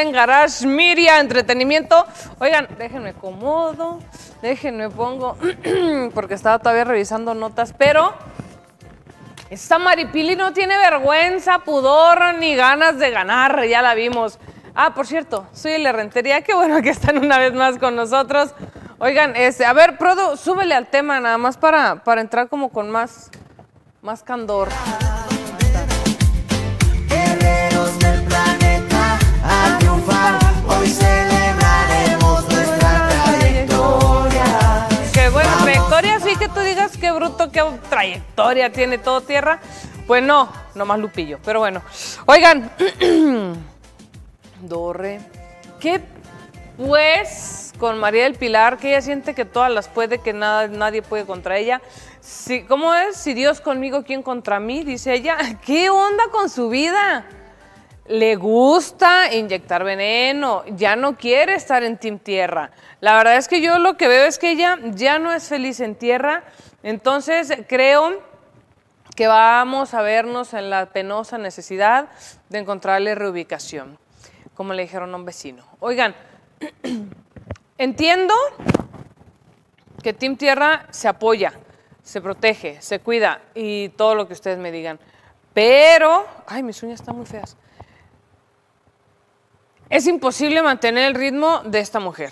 en Garage Miria Entretenimiento. Oigan, déjenme cómodo, déjenme pongo, porque estaba todavía revisando notas, pero esta Maripili no tiene vergüenza, pudor ni ganas de ganar, ya la vimos. Ah, por cierto, soy el Rentería, qué bueno que están una vez más con nosotros. Oigan, ese, a ver, Prodo, súbele al tema nada más para, para entrar como con más, más candor. tú digas qué bruto, qué trayectoria tiene todo tierra. Pues no, nomás Lupillo. Pero bueno, oigan, Dorre, ¿qué pues con María del Pilar, que ella siente que todas las puede, que nada, nadie puede contra ella? Si, ¿Cómo es? Si Dios conmigo, ¿quién contra mí? Dice ella. ¿Qué onda con su vida? le gusta inyectar veneno, ya no quiere estar en Team Tierra. La verdad es que yo lo que veo es que ella ya no es feliz en Tierra, entonces creo que vamos a vernos en la penosa necesidad de encontrarle reubicación, como le dijeron a un vecino. Oigan, entiendo que Team Tierra se apoya, se protege, se cuida y todo lo que ustedes me digan, pero, ay, mis uñas están muy feas. Es imposible mantener el ritmo de esta mujer.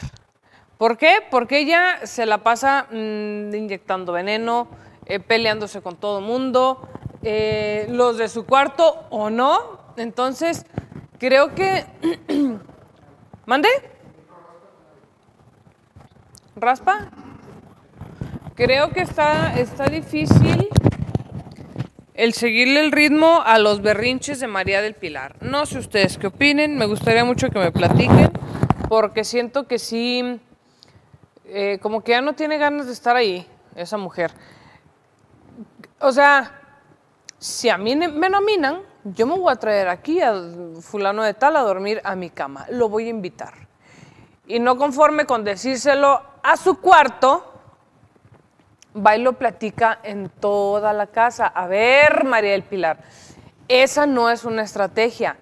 ¿Por qué? Porque ella se la pasa mm, inyectando veneno, eh, peleándose con todo el mundo, eh, los de su cuarto o no. Entonces, creo que... ¿Mande? ¿Raspa? Creo que está, está difícil el seguirle el ritmo a los berrinches de María del Pilar. No sé ustedes qué opinen, me gustaría mucho que me platiquen, porque siento que sí, eh, como que ya no tiene ganas de estar ahí, esa mujer. O sea, si a mí me nominan, yo me voy a traer aquí a fulano de tal a dormir a mi cama, lo voy a invitar. Y no conforme con decírselo a su cuarto, bailo platica en toda la casa. A ver, María del Pilar, esa no es una estrategia.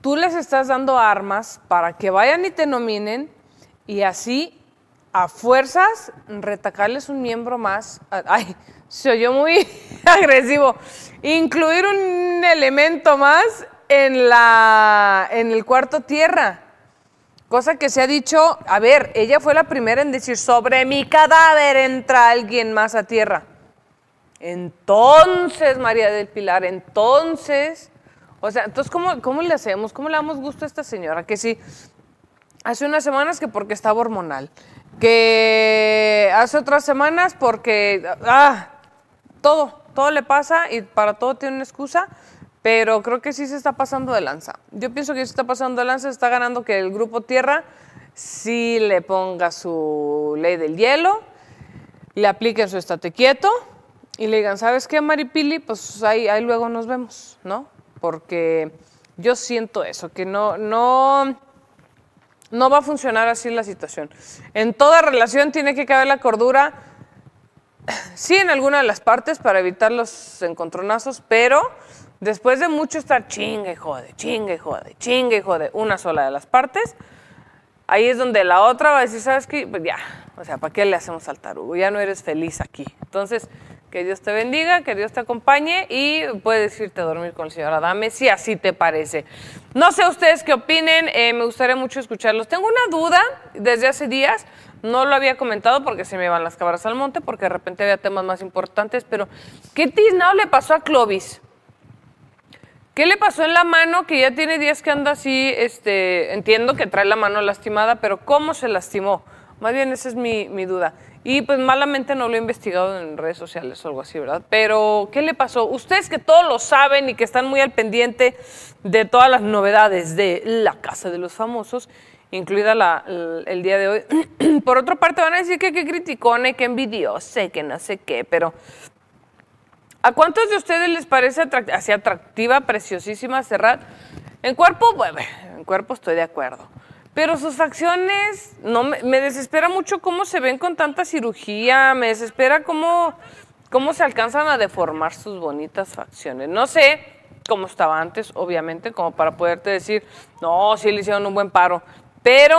Tú les estás dando armas para que vayan y te nominen y así a fuerzas retacarles un miembro más. Ah, ay, se oyó muy agresivo. Incluir un elemento más en, en el cuarto tierra. Cosa que se ha dicho, a ver, ella fue la primera en decir, sobre mi cadáver entra alguien más a tierra. Entonces, María del Pilar, entonces, o sea, entonces, ¿cómo, cómo le hacemos? ¿Cómo le damos gusto a esta señora? Que si hace unas semanas que porque estaba hormonal, que hace otras semanas porque, ah, todo, todo le pasa y para todo tiene una excusa pero creo que sí se está pasando de lanza. Yo pienso que se está pasando de lanza, está ganando que el grupo Tierra sí le ponga su ley del hielo, le aplique su estate quieto y le digan, ¿sabes qué, Maripili? Pues ahí, ahí luego nos vemos, ¿no? Porque yo siento eso, que no, no, no va a funcionar así la situación. En toda relación tiene que caber la cordura, sí en alguna de las partes para evitar los encontronazos, pero Después de mucho estar chingue y jode, chingue y jode, chingue y jode, una sola de las partes, ahí es donde la otra va a decir, ¿sabes qué? Pues ya, o sea, ¿para qué le hacemos al tarugo? Ya no eres feliz aquí. Entonces, que Dios te bendiga, que Dios te acompañe y puedes irte a dormir con el señor Adame si así te parece. No sé ustedes qué opinen, eh, me gustaría mucho escucharlos. Tengo una duda desde hace días, no lo había comentado porque se me van las cabras al monte, porque de repente había temas más importantes, pero ¿qué tiznado le pasó a Clovis? ¿Qué le pasó en la mano que ya tiene días que anda así? Este, entiendo que trae la mano lastimada, pero ¿cómo se lastimó? Más bien esa es mi, duda. Y pues malamente no lo he investigado en redes sociales o algo así, ¿verdad? Pero ¿qué le pasó? Ustedes que todos lo saben y que están muy al pendiente de todas las novedades de la Casa de los Famosos, incluida el, día de hoy. Por otra parte, van a decir que qué criticone, que envidioso, que no sé qué, pero ¿A cuántos de ustedes les parece atractiva, así atractiva, preciosísima Serrat? En cuerpo, bueno, en cuerpo estoy de acuerdo. Pero sus facciones, no me, desespera mucho cómo se ven con tanta cirugía, me desespera cómo, cómo se alcanzan a deformar sus bonitas facciones. No sé cómo estaba antes, obviamente, como para poderte decir, no, sí le hicieron un buen paro. Pero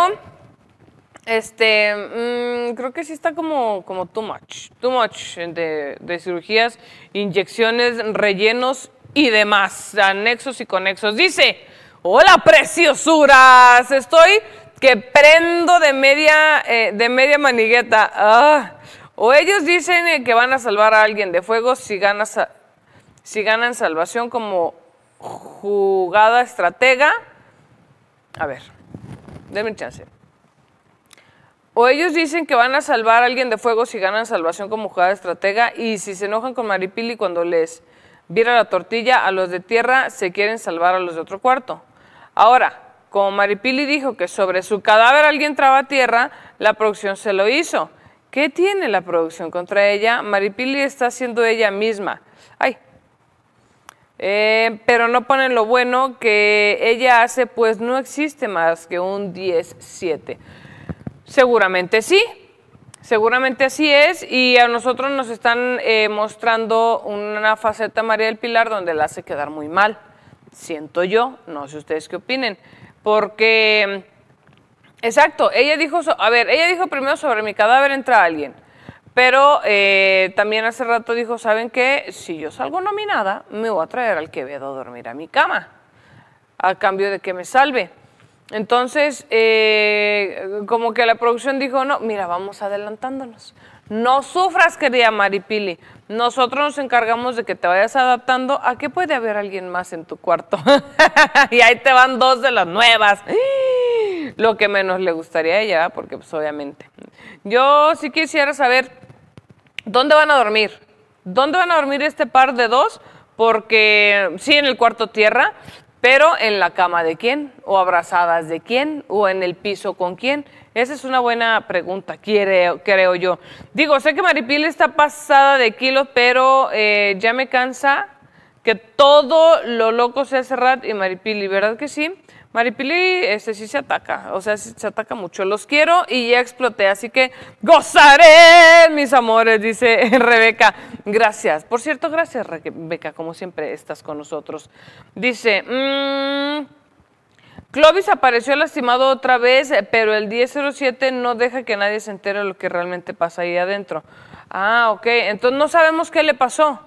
este, mm, creo que sí está como, como too much, too much de, cirugías, inyecciones, rellenos y demás, anexos y conexos. Dice, hola preciosuras, estoy que prendo de media, eh, de media manigueta. Ah, o ellos dicen eh, que van a salvar a alguien de fuego si, ganas si ganan salvación como jugada estratega. A ver, denme chance o ellos dicen que van a salvar a alguien de fuego si ganan salvación como jugada estratega y si se enojan con Maripili cuando les viera la tortilla a los de tierra se quieren salvar a los de otro cuarto. Ahora, como Maripili dijo que sobre su cadáver alguien traba tierra, la producción se lo hizo. ¿Qué tiene la producción contra ella? Maripili está siendo ella misma. Ay. Eh, pero no ponen lo bueno que ella hace, pues no existe más que un 10-7. Seguramente sí, seguramente así es y a nosotros nos están eh, mostrando una faceta María del Pilar donde la hace quedar muy mal, siento yo, no sé ustedes qué opinen, porque, exacto, ella dijo, a ver, ella dijo primero sobre mi cadáver entra alguien, pero eh, también hace rato dijo, ¿saben qué? Si yo salgo nominada, me voy a traer al Quevedo a dormir a mi cama, a cambio de que me salve. Entonces, eh, como que la producción dijo, no, mira, vamos adelantándonos. No sufras, querida Maripili. Nosotros nos encargamos de que te vayas adaptando a que puede haber alguien más en tu cuarto. y ahí te van dos de las nuevas. Lo que menos le gustaría a ella, porque pues obviamente. Yo sí quisiera saber dónde van a dormir. ¿Dónde van a dormir este par de dos? Porque sí, en el cuarto tierra, pero en la cama de quién, o abrazadas de quién, o en el piso con quién. Esa es una buena pregunta, creo, creo yo. Digo, sé que Maripil está pasada de kilos, pero eh, ya me cansa que todo lo loco sea cerrar y Maripili, ¿verdad que sí? Maripili este, sí se ataca, o sea, se ataca mucho. Los quiero y ya exploté, así que gozaré, mis amores, dice Rebeca. Gracias. Por cierto, gracias, Rebeca, como siempre estás con nosotros. Dice, mmm, Clovis apareció lastimado otra vez, pero el 1007 no deja que nadie se entere lo que realmente pasa ahí adentro. Ah, ok, entonces no sabemos qué le pasó,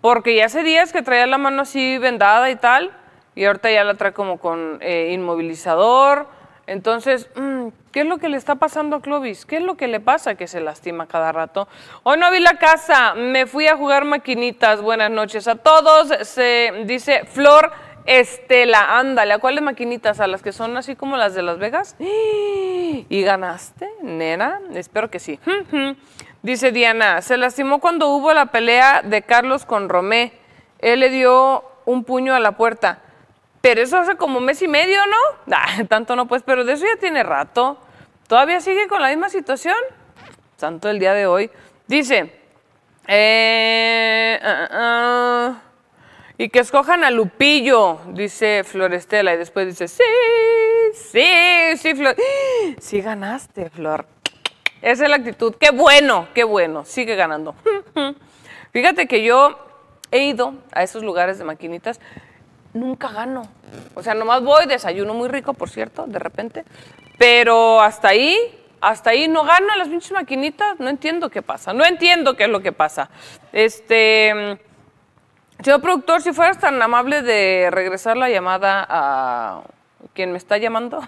porque ya hace días que traía la mano así vendada y tal y ahorita ya la trae como con eh, inmovilizador. Entonces, mm, ¿qué es lo que le está pasando a Clovis? ¿Qué es lo que le pasa que se lastima cada rato? Hoy no vi la casa, me fui a jugar maquinitas. Buenas noches a todos. Se dice Flor Estela, ándale, ¿a cuáles maquinitas? ¿A las que son así como las de Las Vegas? ¿Y ganaste, nena? Espero que sí. Dice Diana, se lastimó cuando hubo la pelea de Carlos con Romé. Él le dio un puño a la puerta. Pero eso hace como un mes y medio, ¿no? Nah, tanto no, pues, pero de eso ya tiene rato. ¿Todavía sigue con la misma situación? Tanto el día de hoy. Dice, eh, ah, ah, ah, y que escojan a Lupillo, dice Florestela. Y después dice, sí, sí, sí, Flor. Sí ganaste, Flor. Esa es la actitud. Qué bueno, qué bueno. Sigue ganando. Fíjate que yo he ido a esos lugares de maquinitas nunca gano. O sea, nomás voy, desayuno muy rico, por cierto, de repente. Pero hasta ahí, hasta ahí no gano las mismas maquinitas. No entiendo qué pasa. No entiendo qué es lo que pasa. Este. Mm, señor productor, si fueras tan amable de regresar la llamada a quien me está llamando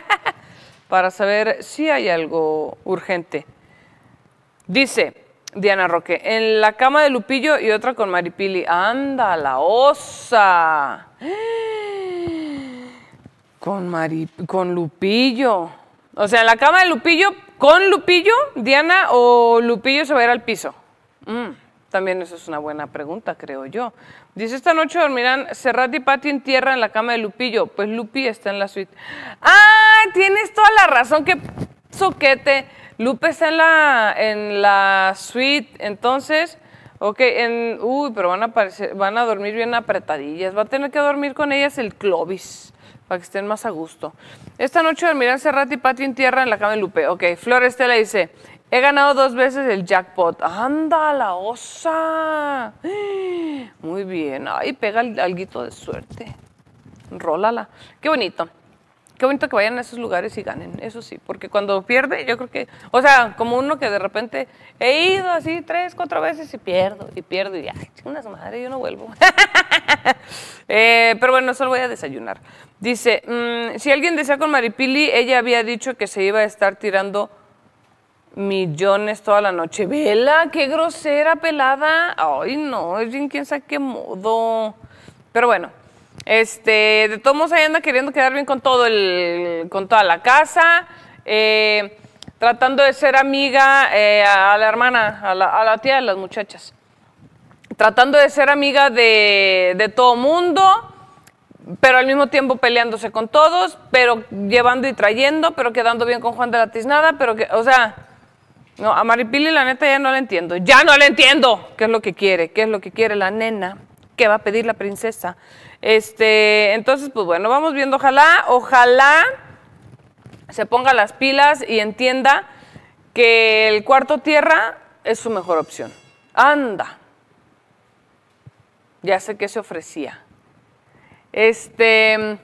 para saber si hay algo urgente. Dice. Diana Roque, en la cama de Lupillo y otra con Maripili. ¡Anda, la osa! Con, con Lupillo. O sea, en la cama de Lupillo, con Lupillo, Diana, o Lupillo se va a ir al piso. Mm, también eso es una buena pregunta, creo yo. Dice, esta noche dormirán Serrat y patti en tierra en la cama de Lupillo. Pues Lupi está en la suite. ¡Ah! Tienes toda la razón, que soquete. Lupe está en la, en la suite, entonces, ok, en, uy, pero van a, van a dormir bien apretadillas. Va a tener que dormir con ellas el Clovis, para que estén más a gusto. Esta noche dormirán cerrati y Patio en tierra en la cama de Lupe. Ok, Flor Estela dice, he ganado dos veces el jackpot. ¡Anda, la osa! Muy bien, ahí pega el alguito de suerte. Rólala. Qué bonito qué bonito que vayan a esos lugares y ganen, eso sí, porque cuando pierde, yo creo que, o sea, como uno que de repente he ido así tres, cuatro veces y pierdo, y pierdo, y ay, chingas madre, yo no vuelvo. Eh, pero bueno, solo voy a desayunar. Dice, mm, si alguien desea con Maripili, ella había dicho que se iba a estar tirando millones toda la noche. Vela, qué grosera pelada. Ay, no, es bien quién sabe qué modo. Pero bueno, este, de todos modos, ahí anda queriendo quedar bien con todo el, con toda la casa. Eh, tratando de ser amiga eh, a la hermana, a la, tía de las muchachas. Tratando de ser amiga de, todo mundo, pero al mismo tiempo peleándose con todos, pero llevando y trayendo, pero quedando bien con Juan de la Tiznada, pero que, o sea, no, a Maripili la neta ya no la entiendo, ya no la entiendo. ¿Qué es lo que quiere? ¿Qué es lo que quiere la nena? ¿Qué va a pedir la princesa? Este, entonces, pues bueno, vamos viendo, ojalá, ojalá se ponga las pilas y entienda que el cuarto tierra es su mejor opción. Anda. Ya sé que se ofrecía. Este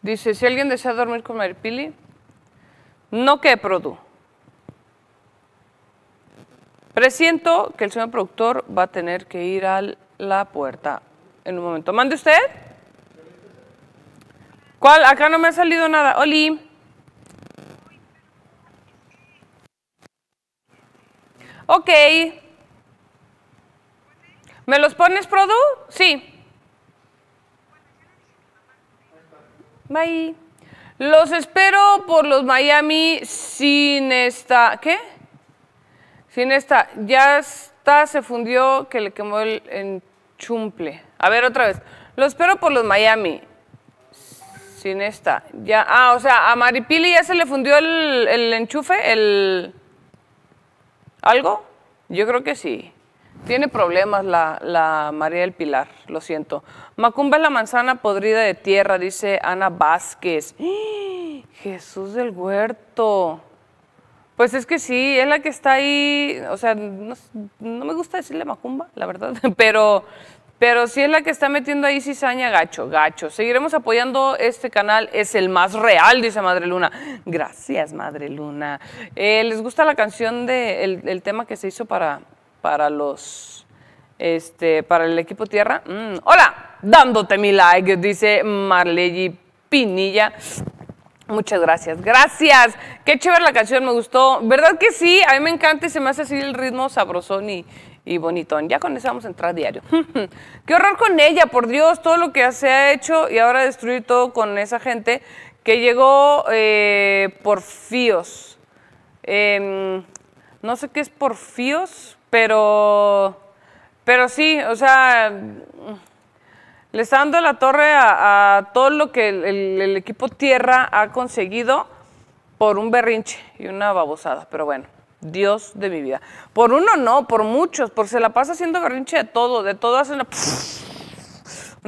dice, si alguien desea dormir con Pili, no que produ. Presiento que el señor productor va a tener que ir a la puerta en un momento. ¿Mande usted? ¿Cuál? Acá no me ha salido nada. Oli. Ok. ¿Me los pones, Produ? Sí. Bye. Los espero por los Miami sin esta... ¿Qué? Sin esta. Ya está, se fundió que le quemó el enchumple. A ver, otra vez. Lo espero por los Miami. Sin esta. Ya, ah, o sea, a Maripili ya se le fundió el, enchufe, el... ¿Algo? Yo creo que sí. Tiene problemas la, María del Pilar, lo siento. Macumba es la manzana podrida de tierra, dice Ana Vázquez. Jesús del huerto. Pues es que sí, es la que está ahí, o sea, no me gusta decirle macumba, la verdad, pero pero si es la que está metiendo ahí cizaña gacho, gacho. Seguiremos apoyando este canal, es el más real, dice Madre Luna. Gracias, Madre Luna. Eh, ¿Les gusta la canción del tema que se hizo para, para los... Este, para el equipo tierra. Mm, hola, dándote mi like, dice Marley Pinilla. Muchas gracias, gracias. Qué chévere la canción, me gustó. ¿Verdad que sí? A mí me encanta y se me hace así el ritmo sabrosón y, y bonitón. Ya con eso vamos a entrar diario. Qué horror con ella, por Dios, todo lo que se ha hecho y ahora destruir todo con esa gente que llegó eh, por fíos. Em, no sé qué es por fíos, pero, pero sí, o sea, le está dando la torre a, todo lo que el, el equipo Tierra ha conseguido por un berrinche y una babosada, pero bueno. Dios de mi vida. Por uno no, por muchos, por se la pasa haciendo berrinche de todo, de todo hace una,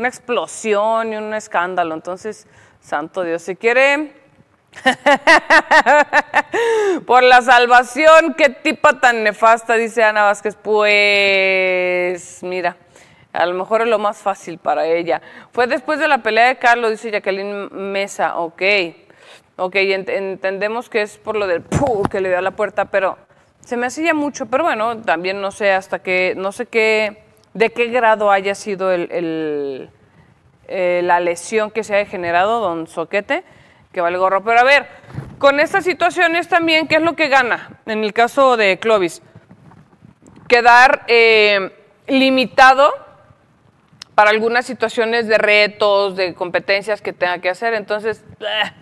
explosión y un escándalo. Entonces, santo Dios, si quiere por la salvación, qué tipa tan nefasta, dice Ana Vázquez. Pues, mira, a lo mejor es lo más fácil para ella. Fue después de la pelea de Carlos, dice Jacqueline Mesa. Ok, ok, entendemos que es por lo del que le dio a la puerta, pero se me hacía mucho, pero bueno, también no sé hasta qué, no sé qué, de qué grado haya sido el, eh, la lesión que se ha generado, don Soquete, que vale gorro. Pero a ver, con estas situaciones también, ¿qué es lo que gana en el caso de Clovis? Quedar eh, limitado para algunas situaciones de retos, de competencias que tenga que hacer. Entonces, eh,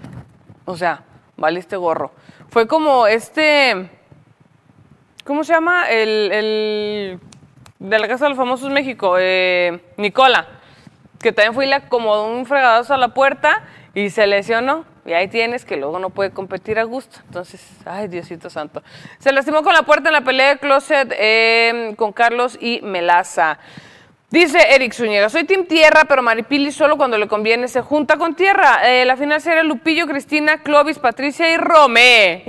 o sea, vale este gorro. Fue como este ¿Cómo se llama? El, el de la Casa de los Famosos México, eh, Nicola, que también fue como un fregadazo a la puerta y se lesionó. Y ahí tienes que luego no puede competir a gusto. Entonces, ay, Diosito santo. Se lastimó con la puerta en la pelea de closet em, con Carlos y Melaza. Dice Eric Suñera, soy Team Tierra, pero Maripili solo cuando le conviene se junta con Tierra. Eh, la final será Lupillo, Cristina, Clovis, Patricia y Romé.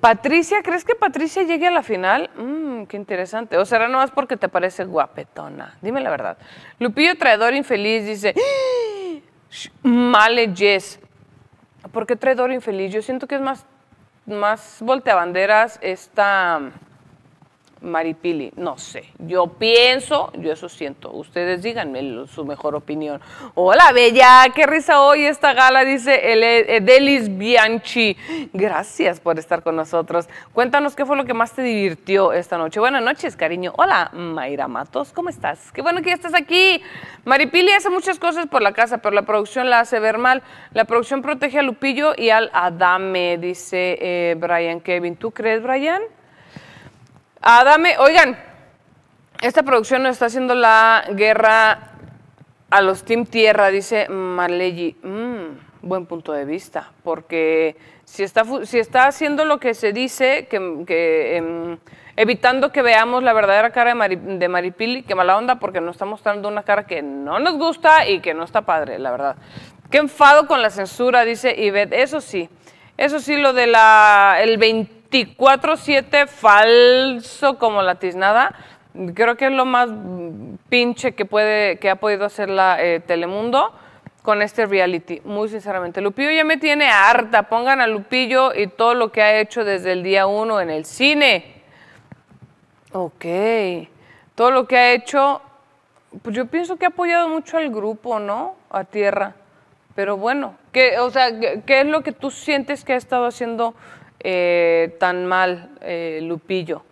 Patricia, ¿crees que Patricia llegue a la final? Mmm, qué interesante. O será nomás porque te parece guapetona. Dime la verdad. Lupillo Traidor Infeliz dice, ¡Ah! male Jess. ¿Por qué Traidor Infeliz? Yo siento que es más, más volteabanderas esta... Maripili, no sé. Yo pienso, yo eso siento. Ustedes díganme su mejor opinión. Hola, bella, qué risa hoy esta gala, dice el, eh, Delis Bianchi. Gracias por estar con nosotros. Cuéntanos qué fue lo que más te divirtió esta noche. Buenas noches, cariño. Hola, Mayra Matos, ¿cómo estás? Qué bueno que ya estás aquí. Maripili hace muchas cosas por la casa, pero la producción la hace ver mal. La producción protege a Lupillo y al Adame, dice eh, Brian Kevin. ¿Tú crees, Brian? Adame, oigan, esta producción nos está haciendo la guerra a los Team Tierra, dice Marleyi. Mm, buen punto de vista, porque si está, si está haciendo lo que se dice, que, em, evitando que veamos la verdadera cara de, Maripili, que mala onda, porque nos está mostrando una cara que no nos gusta y que no está padre, la verdad. Qué enfado con la censura, dice Ivette. Eso sí, eso sí, lo de la el 20 24-7 falso como la tiznada. Creo que es lo más pinche que, puede, que ha podido hacer la eh, Telemundo con este reality, muy sinceramente. Lupillo ya me tiene harta. Pongan a Lupillo y todo lo que ha hecho desde el día uno en el cine. Ok. Todo lo que ha hecho, pues yo pienso que ha apoyado mucho al grupo, ¿no? A Tierra. Pero bueno, o sea, qué es lo que tú sientes que ha estado haciendo eh, tan mal eh, Lupillo.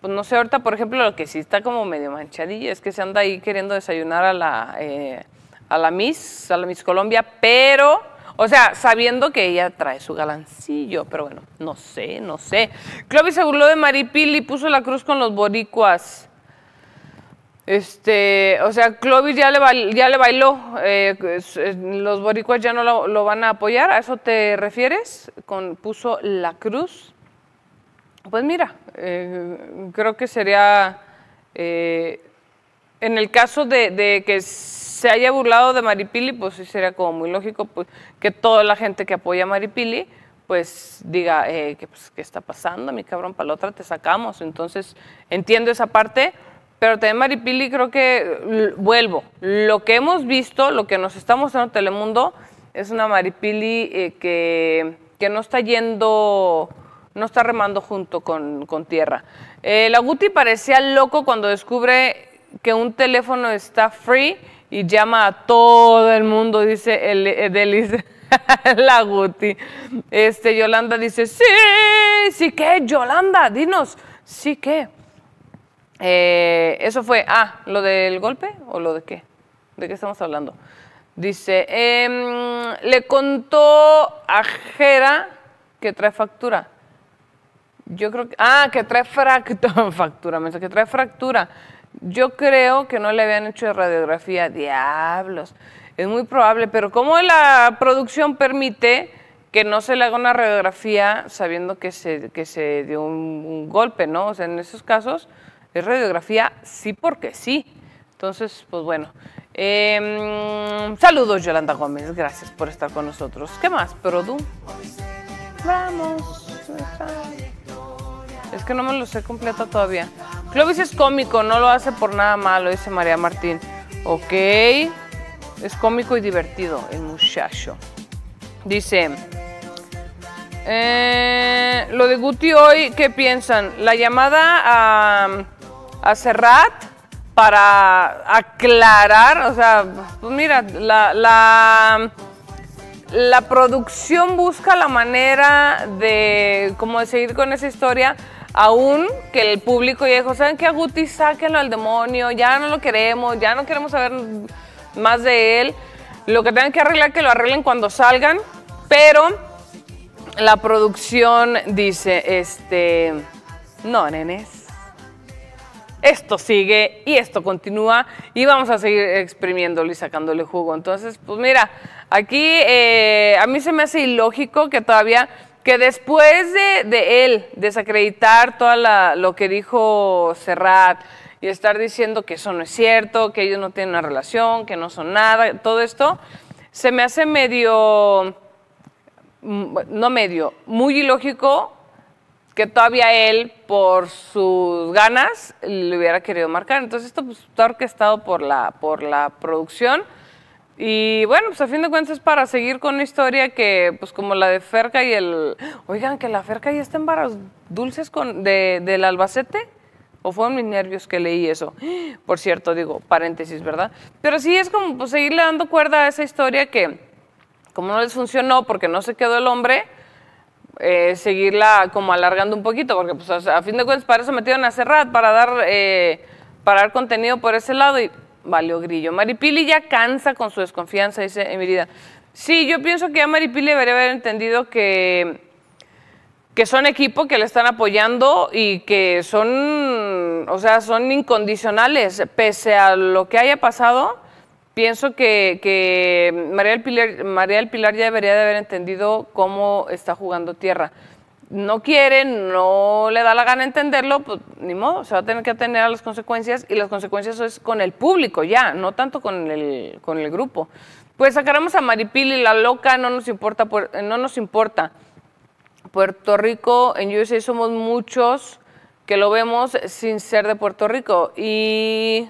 Pues no sé, ahorita, por ejemplo, lo que sí está como medio manchadilla es que se anda ahí queriendo desayunar a la, eh, a la Miss, a la Miss Colombia, pero, o sea, sabiendo que ella trae su galancillo, pero bueno, no sé, no sé. Clovis se burló de Maripili y puso la cruz con los boricuas. Este, o sea, Clovis ya le, bailó, eh, pues, eh, los boricuas ya no lo, van a apoyar, ¿a eso te refieres? Con, puso la cruz. Pues mira, eh, creo que sería, en el caso de, que se haya burlado de Maripili, pues sí sería como muy lógico pues, que toda la gente que apoya a Maripili, pues diga, que, pues, ¿qué está pasando? Mi cabrón, la otra te sacamos. Entonces, entiendo esa parte pero también Maripili creo que, vuelvo, lo que hemos visto, lo que nos está mostrando Telemundo, es una Maripili eh, que, que no está yendo no está remando junto con, tierra. Eh, la Guti parecía loco cuando descubre que un teléfono está free y llama a todo el mundo, dice el, la Guti. Este, Yolanda dice, sí, sí que, Yolanda, dinos, sí que. Eh, eso fue, ah, lo del golpe o lo de qué? ¿De qué estamos hablando? Dice, em, le contó a Jera que trae factura. Yo creo que, ah, que trae fractura. me dice que trae fractura. Yo creo que no le habían hecho radiografía, diablos. Es muy probable, pero ¿cómo la producción permite que no se le haga una radiografía sabiendo que se, dio un, un golpe, ¿no? O sea, en esos casos es radiografía sí porque sí. Entonces, pues bueno. Em, saludos, Yolanda Gómez. Gracias por estar con nosotros. ¿Qué más, Produ? Vamos. Es que no me lo sé completo todavía. Clovis es cómico, no lo hace por nada malo, dice María Martín. Ok. Es cómico y divertido el muchacho. Dice... Eh, lo de Guti hoy, ¿qué piensan? La llamada a a Serrat para aclarar, o sea, pues mira, la, la, producción busca la manera de, como seguir con esa historia, aún que el público dijo, ¿saben que A Guti, sáquenlo al demonio, ya no lo queremos, ya no queremos saber más de él. Lo que tengan que arreglar, que lo arreglen cuando salgan, pero la producción dice, este, no, nenes esto sigue y esto continúa y vamos a seguir exprimiéndolo y sacándole jugo. Entonces, pues mira, aquí eh, a mí se me hace ilógico que todavía, que después de, de él desacreditar todo lo que dijo Serrat y estar diciendo que eso no es cierto, que ellos no tienen una relación, que no son nada, todo esto, se me hace medio, mm, no medio, muy ilógico que todavía él, por sus ganas, le hubiera querido marcar. Entonces esto pues, está orquestado por la, por la producción. Y bueno, pues a fin de cuentas es para seguir con una historia que, pues como la de Ferca y el... Oigan, que la Ferca ya está en varas dulces con, de, del Albacete. O fueron mis nervios que leí eso. Por cierto, digo, paréntesis, ¿verdad? Pero sí es como pues, seguirle dando cuerda a esa historia que, como no les funcionó porque no se quedó el hombre, eh, seguirla como alargando un poquito, porque pues a, fin de cuentas para eso metieron a Serrat, para dar, eh, para dar contenido por ese lado y valió grillo. Maripili ya cansa con su desconfianza, dice Emirida. Sí, yo pienso que a Maripili debería haber entendido que que son equipo que le están apoyando y que son, o sea, son incondicionales, pese a lo que haya pasado, Pienso que, María, del Pilar, María del Pilar ya debería de haber entendido cómo está jugando tierra. No quiere, no le da la gana entenderlo, pues ni modo, se va a tener que atener a las consecuencias y las consecuencias es con el público ya, no tanto con el, con el grupo. Pues sacaremos a Maripili, la loca, no nos importa, no nos importa. Puerto Rico, en USA somos muchos que lo vemos sin ser de Puerto Rico y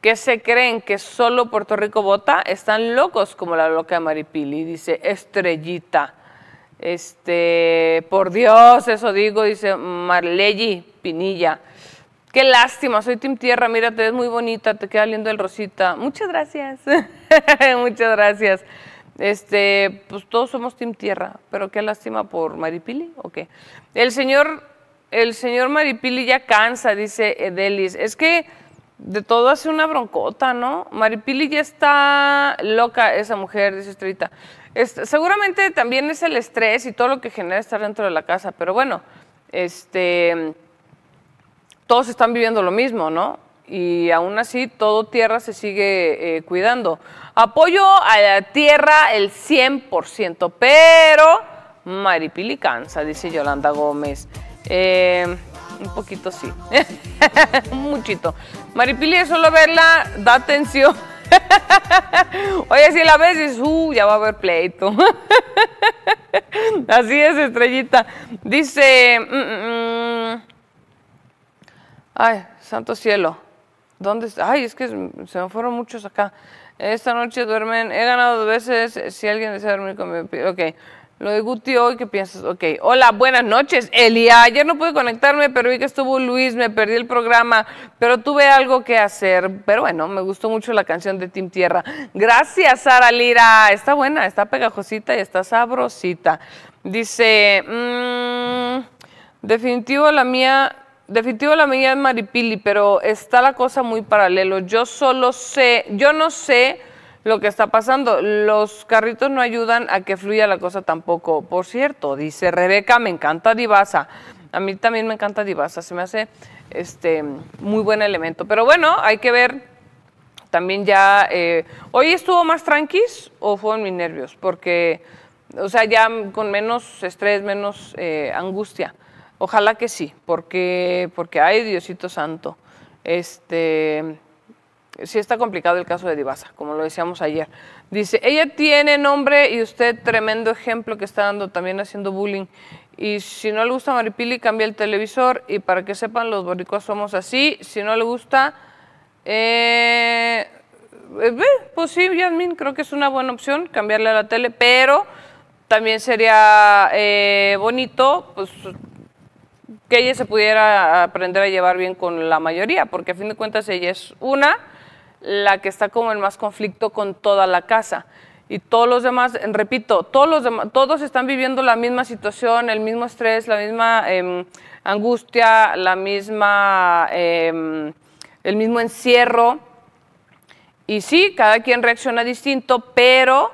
que se creen que solo Puerto Rico vota están locos como la loca Maripili, dice Estrellita. Este, por Dios, eso digo, dice Marley Pinilla. Qué lástima, soy Team Tierra, mira, te ves muy bonita, te queda lindo el rosita. Muchas gracias, muchas gracias. Este, pues todos somos Team Tierra, pero qué lástima por Maripili, ¿o qué? El señor, el señor Maripili ya cansa, dice Edelis, Es que de todo hace una broncota, ¿no? Maripili ya está loca esa mujer, dice Estrellita. seguramente también es el estrés y todo lo que genera estar dentro de la casa, pero bueno, este, todos están viviendo lo mismo, ¿no? Y aún así, todo tierra se sigue eh, cuidando. Apoyo a la tierra el 100%, pero Maripili cansa, dice Yolanda Gómez. Eh, un poquito sí, muchito. Maripili, solo verla da atención. Oye, si la ves, es uh, ya va a haber pleito. Así es, estrellita. Dice, mm, mm, mm. ay, santo cielo, ¿dónde está? Ay, es que se me fueron muchos acá. Esta noche duermen, he ganado dos veces, si alguien desea dormir conmigo, ok. Lo de Guti hoy que piensas, ok, hola, buenas noches, Elia, ayer no pude conectarme, pero vi que estuvo Luis, me perdí el programa, pero tuve algo que hacer, pero bueno, me gustó mucho la canción de Team Tierra. Gracias, Sara Lira, está buena, está pegajosita y está sabrosita. Dice, mm, definitivo la mía, definitivo la mía es Maripili, pero está la cosa muy paralelo, yo solo sé, yo no sé lo que está pasando. Los carritos no ayudan a que fluya la cosa tampoco. Por cierto, dice Rebeca, me encanta divasa. A mí también me encanta divasa, se me hace este muy buen elemento. Pero bueno, hay que ver también ya... Eh, ¿Hoy estuvo más tranquis o fue en mis nervios? Porque, o sea, ya con menos estrés, menos eh, angustia. Ojalá que sí, porque, porque, ay, Diosito Santo, este sí está complicado el caso de Divasa, como lo decíamos ayer. Dice, ella tiene nombre y usted tremendo ejemplo que está dando, también haciendo bullying. Y si no le gusta Maripili, cambia el televisor. Y para que sepan, los boricuas somos así. Si no le gusta, eh, eh, pues sí, Yasmin, creo que es una buena opción cambiarle a la tele, pero también sería eh, bonito, pues que ella se pudiera aprender a llevar bien con la mayoría, porque a fin de cuentas ella es una la que está como en más conflicto con toda la casa. Y todos los demás, repito, todos, los todos están viviendo la misma situación, el mismo estrés, la misma em, angustia, la misma, em, el mismo encierro. Y sí, cada quien reacciona distinto, pero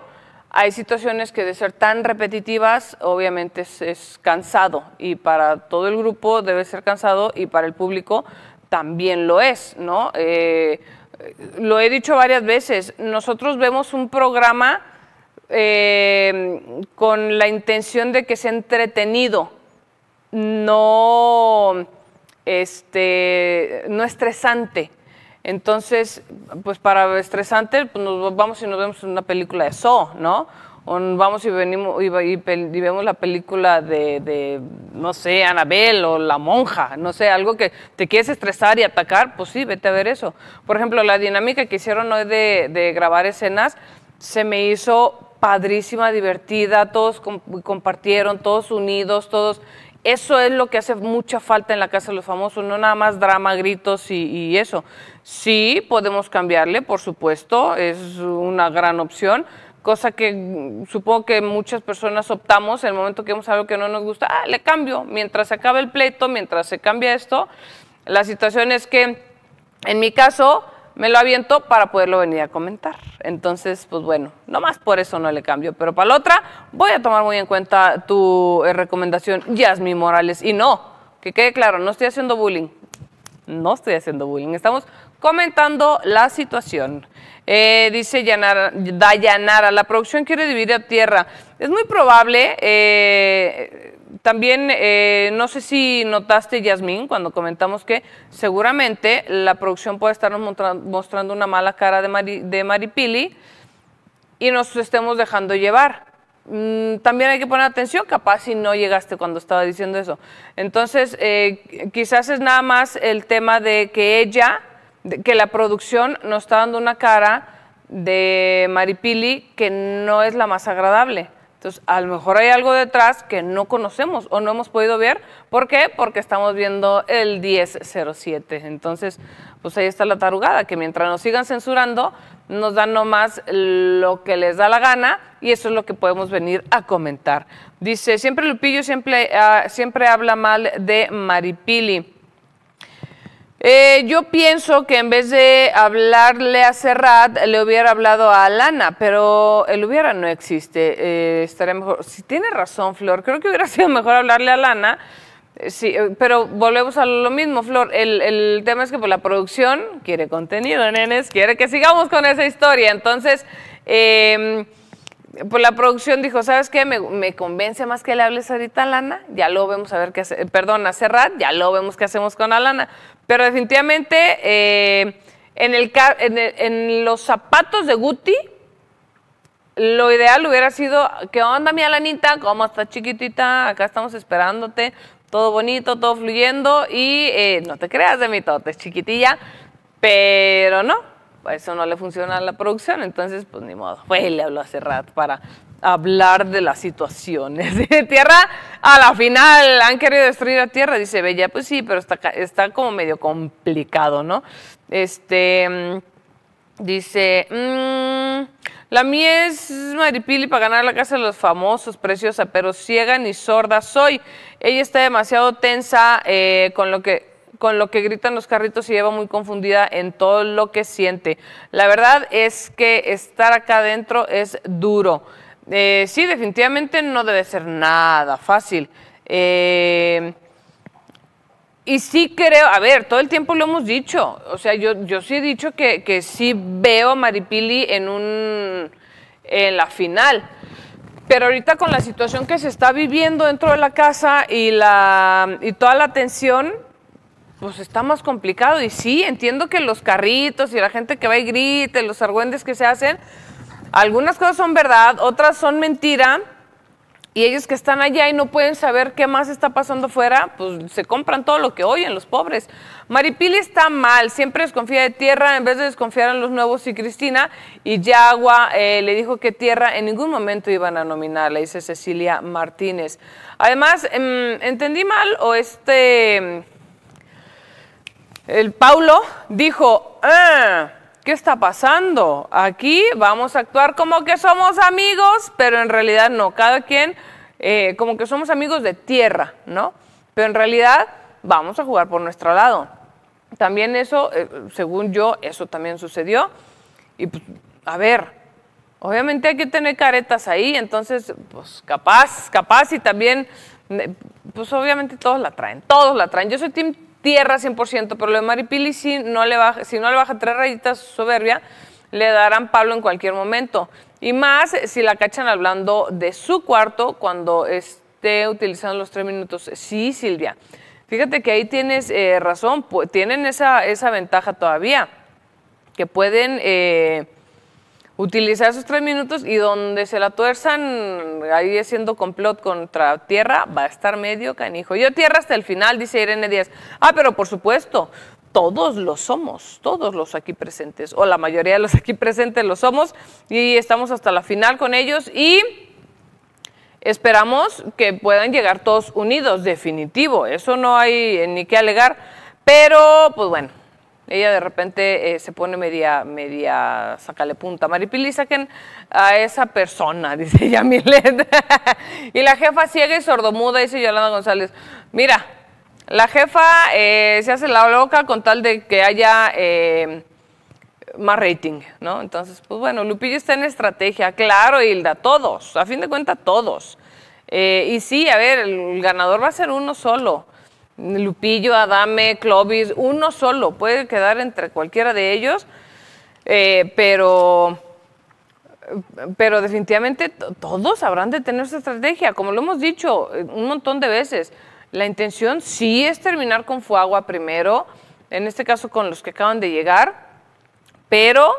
hay situaciones que de ser tan repetitivas, obviamente es, cansado y para todo el grupo debe ser cansado y para el público también lo es, ¿no? Eh, lo he dicho varias veces, nosotros vemos un programa eh, con la intención de que sea entretenido, no, este, no estresante. Entonces, pues para estresante, pues nos vamos y nos vemos en una película de Saw, ¿no? vamos y venimos vemos la película de, no sé, Anabel o La Monja, no sé, algo que te quieres estresar y atacar, pues sí, vete a ver eso. Por ejemplo, la dinámica que hicieron hoy de, de grabar escenas se me hizo padrísima, divertida, todos compartieron, todos unidos, todos... Eso es lo que hace mucha falta en la Casa de los Famosos, no nada más drama, gritos y, y eso. Sí, podemos cambiarle, por supuesto, es una gran opción, cosa que supongo que muchas personas optamos en el momento que hemos algo que no nos gusta, ah, le cambio, mientras se acabe el pleito, mientras se cambia esto. La situación es que, en mi caso, me lo aviento para poderlo venir a comentar. Entonces, pues bueno, nomás por eso no le cambio. Pero para la otra, voy a tomar muy en cuenta tu eh, recomendación, Yasmin Morales. Y no, que quede claro, no estoy haciendo bullying. No estoy haciendo bullying. Estamos comentando la situación. Eh, dice Dayanara, la producción quiere dividir a tierra. Es muy probable, eh, también eh, no sé si notaste, Yasmín, cuando comentamos que seguramente la producción puede estarnos mostrando una mala cara de, de Maripili y nos estemos dejando llevar. Mm, también hay que poner atención, capaz si no llegaste cuando estaba diciendo eso. Entonces, quizás es nada más el tema de que ella que la producción nos está dando una cara de maripili que no es la más agradable. Entonces, a lo mejor hay algo detrás que no conocemos o no hemos podido ver. ¿Por qué? Porque estamos viendo el 1007. Entonces, pues ahí está la tarugada, que mientras nos sigan censurando, nos dan nomás lo que les da la gana y eso es lo que podemos venir a comentar. Dice, siempre Lupillo siempre, ah, siempre habla mal de Maripili. Eh, yo pienso que en vez de hablarle a Serrat, le hubiera hablado a Alana, pero él hubiera no existe. Eh, estaría mejor. Si tiene razón, Flor, creo que hubiera sido mejor hablarle a Alana. Eh, sí, eh, pero volvemos a lo mismo, Flor. El, tema es que por pues, la producción quiere contenido, nenes, quiere que sigamos con esa historia. Entonces, em, por pues, la producción dijo, ¿sabes qué? Me, me, convence más que le hables ahorita a Lana, ya lo vemos a ver qué hace, perdón, a Serrat, ya lo vemos qué hacemos con Alana. Pero definitivamente eh, en, los zapatos de Guti, lo ideal hubiera sido, que onda mi Alanita? ¿Cómo estás chiquitita? Acá estamos esperándote, todo bonito, todo fluyendo y eh, no te creas de mí, es chiquitilla, pero no, eso no le funciona a la producción, entonces pues ni modo, fue le habló a Serrat para hablar de las situaciones de tierra. A la final han querido destruir la tierra, dice Bella, pues sí, pero está, está como medio complicado, ¿no? Este... Mm, dice, mm, la mía es maripili para ganar la casa de los famosos, preciosa, pero ciega ni sorda soy. Ella está demasiado tensa eh, con lo que con lo que gritan los carritos se lleva muy confundida en todo lo que siente. La verdad es que estar acá adentro es duro. Eh, sí, definitivamente no debe ser nada fácil. Eh, y sí creo, a ver, todo el tiempo lo hemos dicho. O sea, yo, yo sí he dicho que, que sí veo a Maripili en, un, la final. Pero ahorita con la situación que se está viviendo dentro de la casa y, la, y toda la tensión, pues está más complicado. Y sí, entiendo que los carritos y la gente que va y grite, los argüendes que se hacen, algunas cosas son verdad, otras son mentira. Y ellos que están allá y no pueden saber qué más está pasando fuera, pues se compran todo lo que oyen los pobres. Maripili está mal, siempre desconfía de tierra en vez de desconfiar en los nuevos y Cristina. Y Yagua eh, le dijo que tierra en ningún momento iban a le dice Cecilia Martínez. Además, mm, ¿entendí mal o este mm, el Paulo dijo, eh, ¿qué está pasando? Aquí vamos a actuar como que somos amigos, pero en realidad no, cada quien eh, como que somos amigos de tierra, ¿no? Pero en realidad vamos a jugar por nuestro lado. También eso, eh, según yo, eso también sucedió. Y pues, a ver, obviamente hay que tener caretas ahí, entonces, pues capaz, capaz y también, pues obviamente todos la traen, todos la traen. Yo soy Team tierra 100%, pero lo de Maripili, si no le baja, si no le baja tres rayitas soberbia, le darán Pablo en cualquier momento. Y más si la cachan hablando de su cuarto cuando esté utilizando los tres minutos. Sí, Silvia. Fíjate que ahí tienes eh, razón, tienen esa, esa ventaja todavía, que pueden eh, utilizar esos tres minutos y donde se la tuerzan ahí haciendo complot contra Tierra, va a estar medio canijo. Yo Tierra hasta el final, dice Irene Díaz. Ah, pero por supuesto, todos lo somos, todos los aquí presentes, o la mayoría de los aquí presentes lo somos, y estamos hasta la final con ellos y... Esperamos que puedan llegar todos unidos, definitivo, eso no hay ni qué alegar, pero pues bueno, ella de repente eh, se pone media, media, sácale punta. Maripili, saquen a esa persona, dice Yamilet. y la jefa ciega y sordomuda, dice Yolanda González. Mira, la jefa eh, se hace la loca con tal de que haya eh, más rating, ¿no? Entonces, pues bueno, Lupillo está en estrategia, claro, Hilda, todos, a fin de cuentas todos. y sí, a ver, el ganador va a ser uno solo. Lupillo, Adame, Clovis, uno solo, puede quedar entre cualquiera de ellos, eh, pero, pero definitivamente todos habrán de tener su estrategia, como lo hemos dicho eh, un montón de veces. La intención sí es terminar con Fuagua primero, en este caso con los que acaban de llegar, pero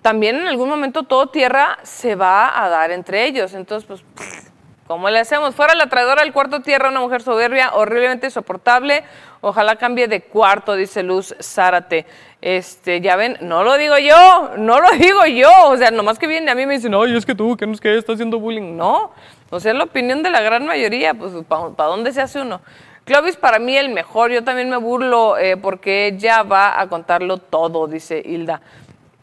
también en algún momento todo tierra se va a dar entre ellos, entonces pues... ¿Cómo le hacemos? Fuera la traidora del cuarto tierra, una mujer soberbia, horriblemente insoportable. Ojalá cambie de cuarto, dice Luz Zárate. Este, ya ven, no lo digo yo, no lo digo yo. O sea, nomás que viene a mí y me dicen, ay, es que tú, que no es que está haciendo bullying. No, o sea, la opinión de la gran mayoría, pues, ¿para dónde se hace uno? Clovis para mí el mejor, yo también me burlo eh, porque ella va a contarlo todo, dice Hilda.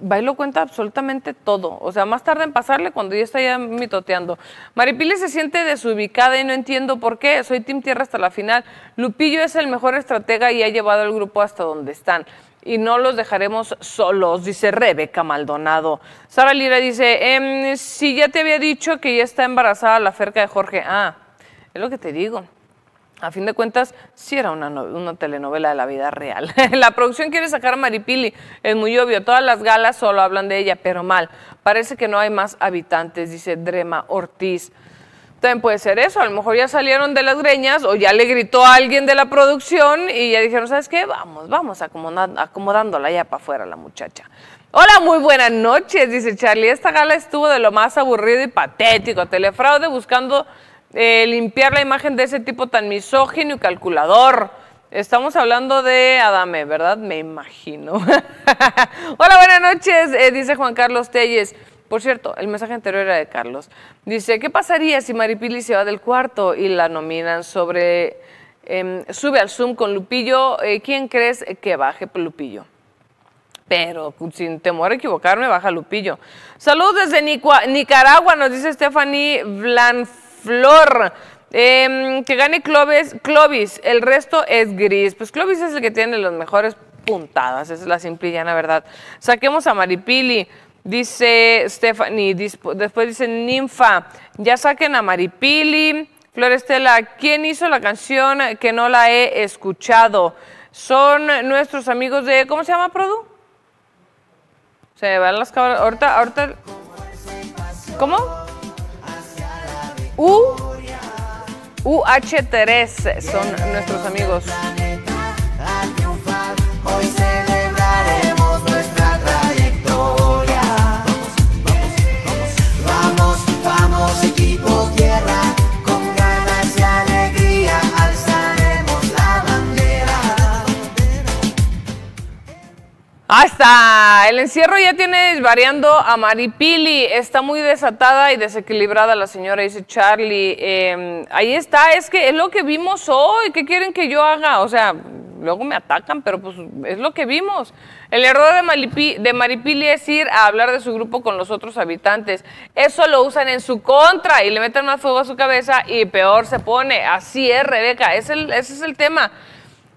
Bailo cuenta absolutamente todo. O sea, más tarde en pasarle cuando ya está ya mitoteando. Maripili se siente desubicada y no entiendo por qué. Soy Team Tierra hasta la final. Lupillo es el mejor estratega y ha llevado al grupo hasta donde están. Y no los dejaremos solos, dice Rebeca Maldonado. Sara Lira dice, em, si ya te había dicho que ya está embarazada la cerca de Jorge. Ah, es lo que te digo a fin de cuentas, sí era una, telenovela de la vida real. la producción quiere sacar a Maripili, es muy obvio, todas las galas solo hablan de ella, pero mal. Parece que no hay más habitantes, dice Drema Ortiz. También puede ser eso, a lo mejor ya salieron de las greñas o ya le gritó a alguien de la producción y ya dijeron, ¿sabes qué? Vamos, vamos acomodándola ya para afuera la muchacha. Hola, muy buenas noches, dice Charlie. Esta gala estuvo de lo más aburrido y patético. Telefraude buscando eh, limpiar la imagen de ese tipo tan misógino y calculador. Estamos hablando de Adame, ¿verdad? Me imagino. Hola, buenas noches, eh, dice Juan Carlos Telles. Por cierto, el mensaje anterior era de Carlos. Dice, ¿qué pasaría si Maripili se va del cuarto y la nominan sobre... Em, sube al Zoom con Lupillo. Eh, ¿Quién crees que baje pues, Lupillo? Pero pues, sin temor a equivocarme, baja Lupillo. Saludos desde Nicaragua, nos dice Stephanie Blan flor. Em, que gane Clovis, Clovis, el resto es gris. Pues Clovis es el que tiene las mejores puntadas, es la simple y verdad. Saquemos a Maripili, dice Stephanie, después dice Ninfa, ya saquen a Maripili. Florestela, ¿quién hizo la canción que no la he escuchado? Son nuestros amigos de, ¿cómo se llama, Produ? Se van las cabras, ahorita, ahorita... ¿Cómo? UH3 son nuestros amigos. Hasta el encierro ya tiene variando a Maripili. Está muy desatada y desequilibrada la señora, dice Charlie. Em, ahí está, es que es lo que vimos hoy. ¿Qué quieren que yo haga? O sea, luego me atacan, pero pues es lo que vimos. El error de, Maripili es ir a hablar de su grupo con los otros habitantes. Eso lo usan en su contra y le meten más fuego a su cabeza y peor se pone. Así es, Rebeca. Es ese es el tema.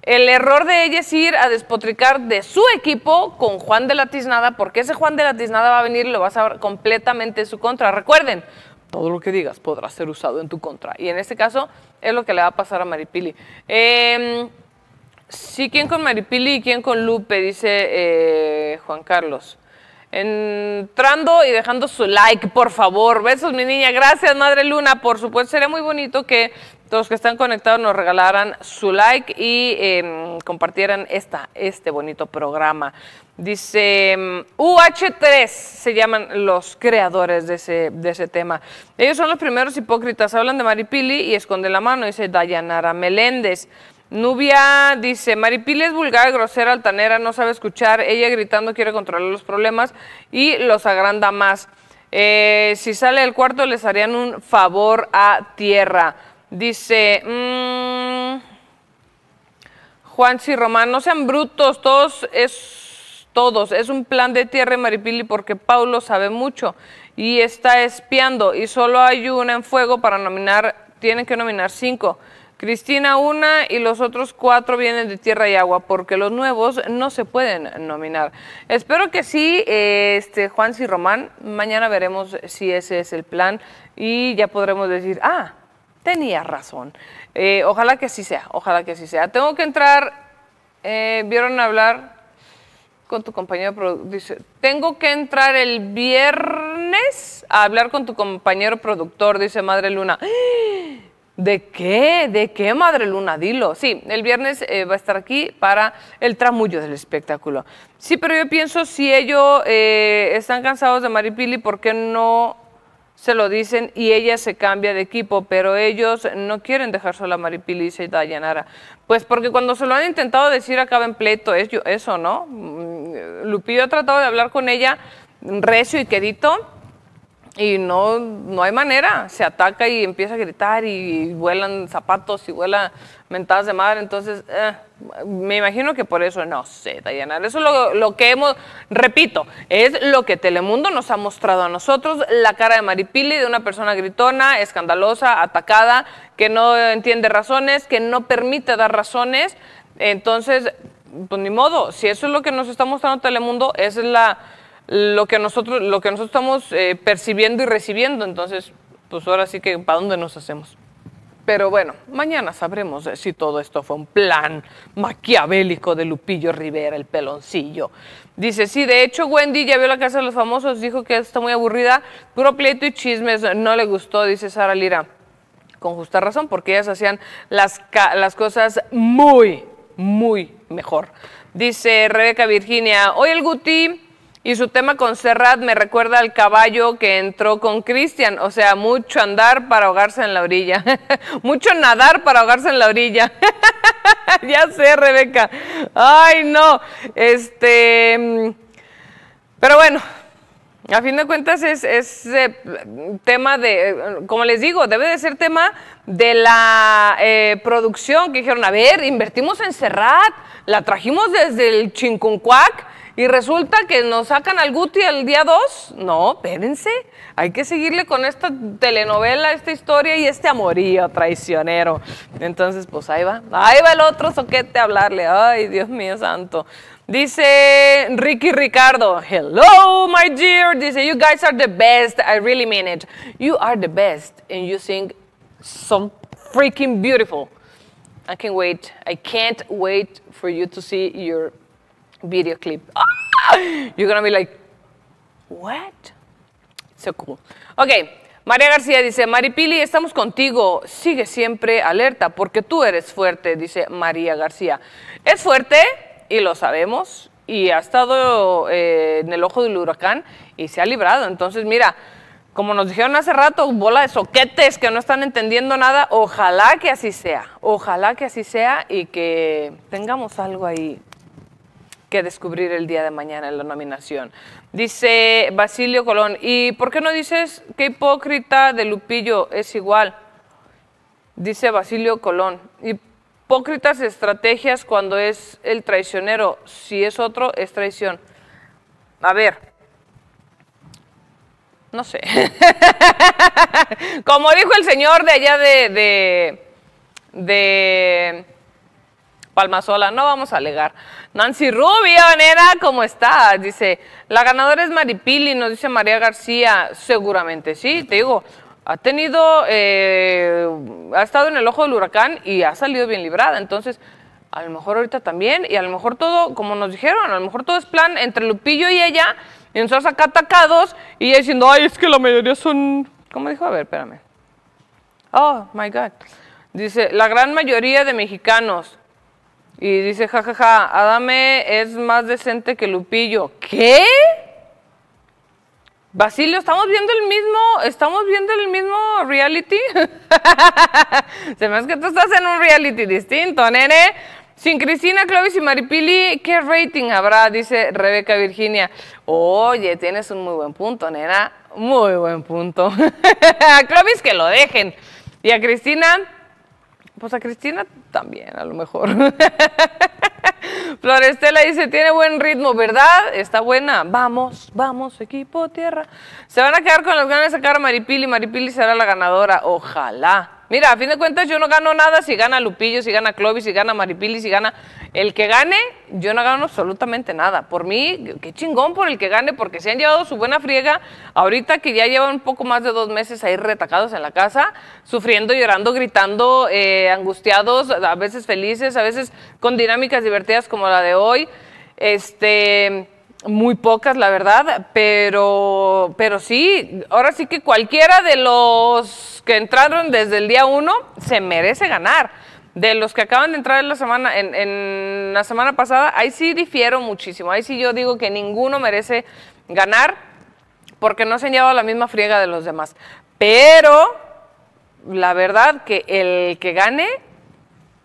El error de ella es ir a despotricar de su equipo con Juan de la Tiznada, porque ese Juan de la Tiznada va a venir y lo va a saber completamente en su contra. Recuerden, todo lo que digas podrá ser usado en tu contra. Y en este caso es lo que le va a pasar a Maripili. Em, sí, ¿quién con Maripili y quién con Lupe? Dice eh, Juan Carlos entrando y dejando su like, por favor. Besos, mi niña. Gracias, Madre Luna. Por supuesto, sería muy bonito que todos los que están conectados nos regalaran su like y em, compartieran esta, este bonito programa. Dice mm, UH3 se llaman los creadores de ese, tema. Ellos son los primeros hipócritas. Hablan de Maripili y esconden la mano, dice Dayanara Meléndez. Nubia dice, Maripili es vulgar, grosera, altanera, no sabe escuchar, ella gritando quiere controlar los problemas y los agranda más. Eh, si sale del cuarto les harían un favor a tierra. Dice, mm, Juan si Román, no sean brutos, todos es, todos, es un plan de tierra y maripili porque Paulo sabe mucho y está espiando y solo hay una en fuego para nominar, tienen que nominar cinco. Cristina una y los otros cuatro vienen de tierra y agua porque los nuevos no se pueden nominar. Espero que sí, este Juan si Román, mañana veremos si ese es el plan y ya podremos decir, ah, tenía razón. Eh, ojalá que así sea, ojalá que así sea. Tengo que entrar, eh, vieron hablar con tu compañero, dice, tengo que entrar el viernes a hablar con tu compañero productor, dice Madre Luna. ¿De qué? ¿De qué, Madre Luna? Dilo. Sí, el viernes eh, va a estar aquí para el tramullo del espectáculo. Sí, pero yo pienso, si ellos eh, están cansados de Maripili, ¿por qué no se lo dicen y ella se cambia de equipo, pero ellos no quieren dejar sola a Maripili y Dayanara. Pues porque cuando se lo han intentado decir acaba en pleito, eso, ¿no? Mm, Lupillo ha tratado de hablar con ella recio y quedito, y no, no hay manera, se ataca y empieza a gritar y vuelan zapatos y vuelan mentadas de madre, entonces eh, me imagino que por eso, no sé, Dayana, eso es lo, lo, que hemos, repito, es lo que Telemundo nos ha mostrado a nosotros, la cara de Maripili, de una persona gritona, escandalosa, atacada, que no entiende razones, que no permite dar razones, entonces, pues ni modo, si eso es lo que nos está mostrando Telemundo, esa es la lo que nosotros, lo que nosotros estamos eh, percibiendo y recibiendo. Entonces, pues ahora sí que para dónde nos hacemos. Pero bueno, mañana sabremos si todo esto fue un plan maquiavélico de Lupillo Rivera, el peloncillo. Dice, sí, de hecho Wendy ya vio la casa de los famosos, dijo que está muy aburrida, puro pleito y chismes, no le gustó, dice Sara Lira. Con justa razón, porque ellas hacían las, las cosas muy, muy mejor. Dice Rebeca Virginia, hoy el Guti y su tema con Serrat me recuerda al caballo que entró con Cristian, o sea, mucho andar para ahogarse en la orilla, mucho nadar para ahogarse en la orilla. ya sé, Rebeca. Ay, no. Este, mm, pero bueno, a fin de cuentas es, es eh, tema de, eh, como les digo, debe de ser tema de la eh, producción que dijeron, a ver, invertimos en Serrat, la trajimos desde el Chincuncuac y resulta que nos sacan al Guti el día 2. No, espérense. Hay que seguirle con esta telenovela, esta historia y este amorío traicionero. Entonces, pues ahí va. Ahí va el otro soquete a hablarle. Ay, Dios mío santo. Dice Ricky Ricardo, hello my dear, dice, you guys are the best, I really mean it. You are the best and you sing some freaking beautiful. I can't wait, I can't wait for you to see your video clip. Ah! You're gonna be like, what? So cool. Okay. María García dice, Maripili, estamos contigo, sigue siempre alerta porque tú eres fuerte, dice María García. Es fuerte y lo sabemos y ha estado eh, en el ojo del huracán y se ha librado. Entonces, mira, como nos dijeron hace rato, bola de soquetes que no están entendiendo nada, ojalá que así sea, ojalá que así sea y que tengamos algo ahí que descubrir el día de mañana en la nominación. Dice Basilio Colón, ¿y por qué no dices que hipócrita de Lupillo es igual? Dice Basilio Colón, hipócritas estrategias cuando es el traicionero, si es otro es traición. A ver, no sé. Como dijo el señor de allá de, de Palmasola, no vamos a alegar. Nancy Rubio, nena, ¿cómo estás? Dice, la ganadora es Maripili, nos dice María García. Seguramente sí, te digo, ha tenido, eh, ha estado en el ojo del huracán y ha salido bien librada. Entonces, a lo mejor ahorita también, y a lo mejor todo, como nos dijeron, a lo mejor todo es plan entre Lupillo y ella, y nosotros acá atacados, y ella diciendo, ay, es que la mayoría son, ¿cómo dijo? A ver, espérame. Oh, my God. Dice, la gran mayoría de mexicanos, y dice, jajaja, ja, ja, Adame es más decente que Lupillo. ¿Qué? Basilio, estamos viendo el mismo, estamos viendo el mismo reality. Se me hace que tú estás en un reality distinto, nene. Sin Cristina, Clovis y Maripili, ¿qué rating habrá? Dice Rebeca Virginia. Oye, tienes un muy buen punto, nena. Muy buen punto. a Clovis que lo dejen. Y a Cristina, pues, a Cristina también, a lo mejor. Florestela dice, tiene buen ritmo, ¿verdad? Está buena. Vamos, vamos, equipo, tierra. Se van a quedar con los ganas a sacar a Maripili. Maripili será la ganadora. Ojalá. Mira, a fin de cuentas yo no gano nada si gana Lupillo, si gana Clovis, si gana Maripili, si gana el que gane, yo no gano absolutamente nada. Por mí, qué chingón por el que gane, porque se han llevado su buena friega. Ahorita que ya llevan un poco más de dos meses ahí retacados en la casa, sufriendo, llorando, gritando, eh, angustiados, a veces felices, a veces con dinámicas divertidas como la de hoy. Este muy pocas, la verdad, pero, pero sí, ahora sí que cualquiera de los que entraron desde el día uno se merece ganar. De los que acaban de entrar en la semana, en, la semana pasada, ahí sí difiero muchísimo. Ahí sí yo digo que ninguno merece ganar porque no se han llevado la misma friega de los demás. Pero la verdad que el que gane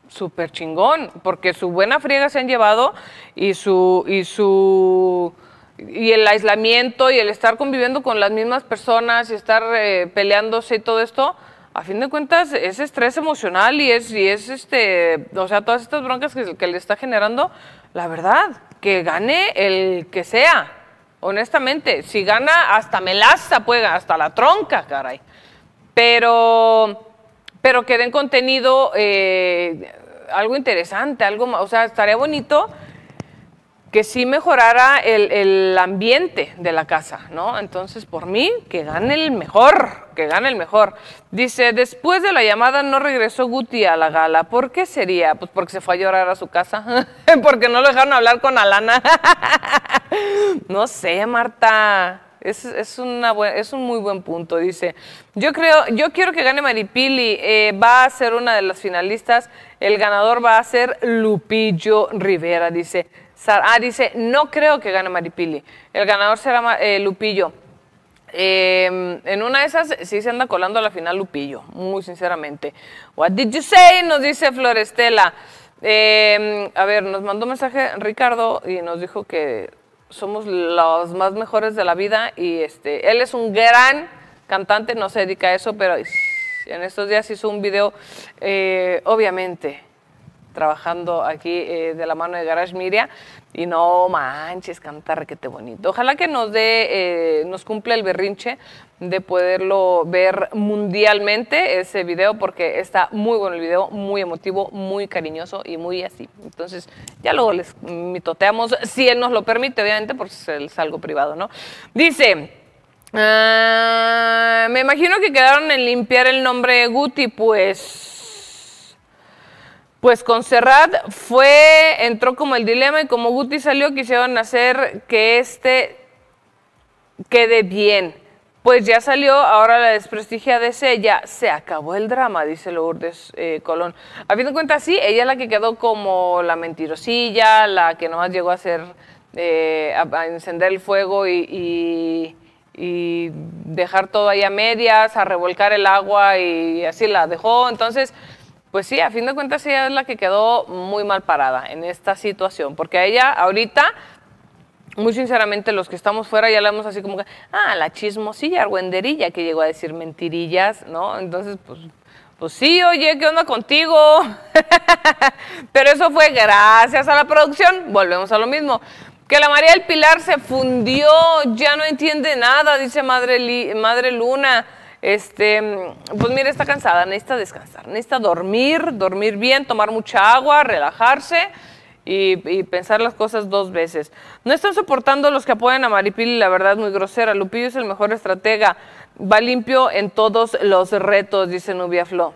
súper chingón, porque su buena friega se han llevado y su, y su y el aislamiento y el estar conviviendo con las mismas personas y estar eh, peleándose y todo esto, a fin de cuentas es estrés emocional y es, y es este, o sea, todas estas broncas que, que le está generando, la verdad, que gane el que sea, honestamente, si gana hasta melaza, pues, hasta la tronca, caray, pero, pero que den contenido eh, algo interesante, algo, o sea, estaría bonito que sí mejorara el, el, ambiente de la casa, ¿no? Entonces, por mí, que gane el mejor, que gane el mejor. Dice, después de la llamada no regresó Guti a la gala. ¿Por qué sería? Pues porque se fue a llorar a su casa, porque no lo dejaron hablar con Alana. no sé, Marta. Es, una es un muy buen punto, dice. Yo creo, yo quiero que gane Maripili, eh, va a ser una de las finalistas, el ganador va a ser Lupillo Rivera, dice. Ah, dice, no creo que gane Maripili, el ganador será eh, Lupillo. Em, en una de esas sí se anda colando a la final Lupillo, muy sinceramente. What did you say? Nos dice Florestela. Em, a ver, nos mandó un mensaje Ricardo y nos dijo que somos los más mejores de la vida y este, él es un gran cantante, no se dedica a eso, pero en estos días hizo un video, eh, obviamente, trabajando aquí eh, de la mano de Garage Miria y no manches, cantar, requete bonito. Ojalá que nos dé, eh, nos cumpla el berrinche de poderlo ver mundialmente ese video porque está muy bueno el video, muy emotivo, muy cariñoso y muy así. Entonces, ya luego les mitoteamos, si él nos lo permite, obviamente, porque es algo privado, ¿no? Dice, ah, me imagino que quedaron en limpiar el nombre de Guti, pues... Pues con Serrat fue, entró como el dilema y como Guti salió quisieron hacer que este quede bien. Pues ya salió, ahora la desprestigia de ella, se acabó el drama, dice Lourdes eh, Colón. A fin de cuentas, sí, ella es la que quedó como la mentirosilla, la que nomás llegó a hacer, eh, a, encender el fuego y, y, dejar todo ahí a medias, a revolcar el agua y así la dejó. Entonces, pues sí, a fin de cuentas ella es la que quedó muy mal parada en esta situación, porque a ella ahorita muy sinceramente los que estamos fuera ya hablamos así como que, ah, la chismosilla, argüenderilla que llegó a decir mentirillas, ¿no? Entonces, pues, pues sí, oye, ¿qué onda contigo? Pero eso fue gracias a la producción, volvemos a lo mismo. Que la María del Pilar se fundió, ya no entiende nada, dice Madre, Madre Luna. Este, pues mira, está cansada, necesita descansar, necesita dormir, dormir bien, tomar mucha agua, relajarse y, pensar las cosas dos veces. No están soportando los que apoyan a Maripili, la verdad muy grosera. Lupillo es el mejor estratega, va limpio en todos los retos, dice Nubia Flo.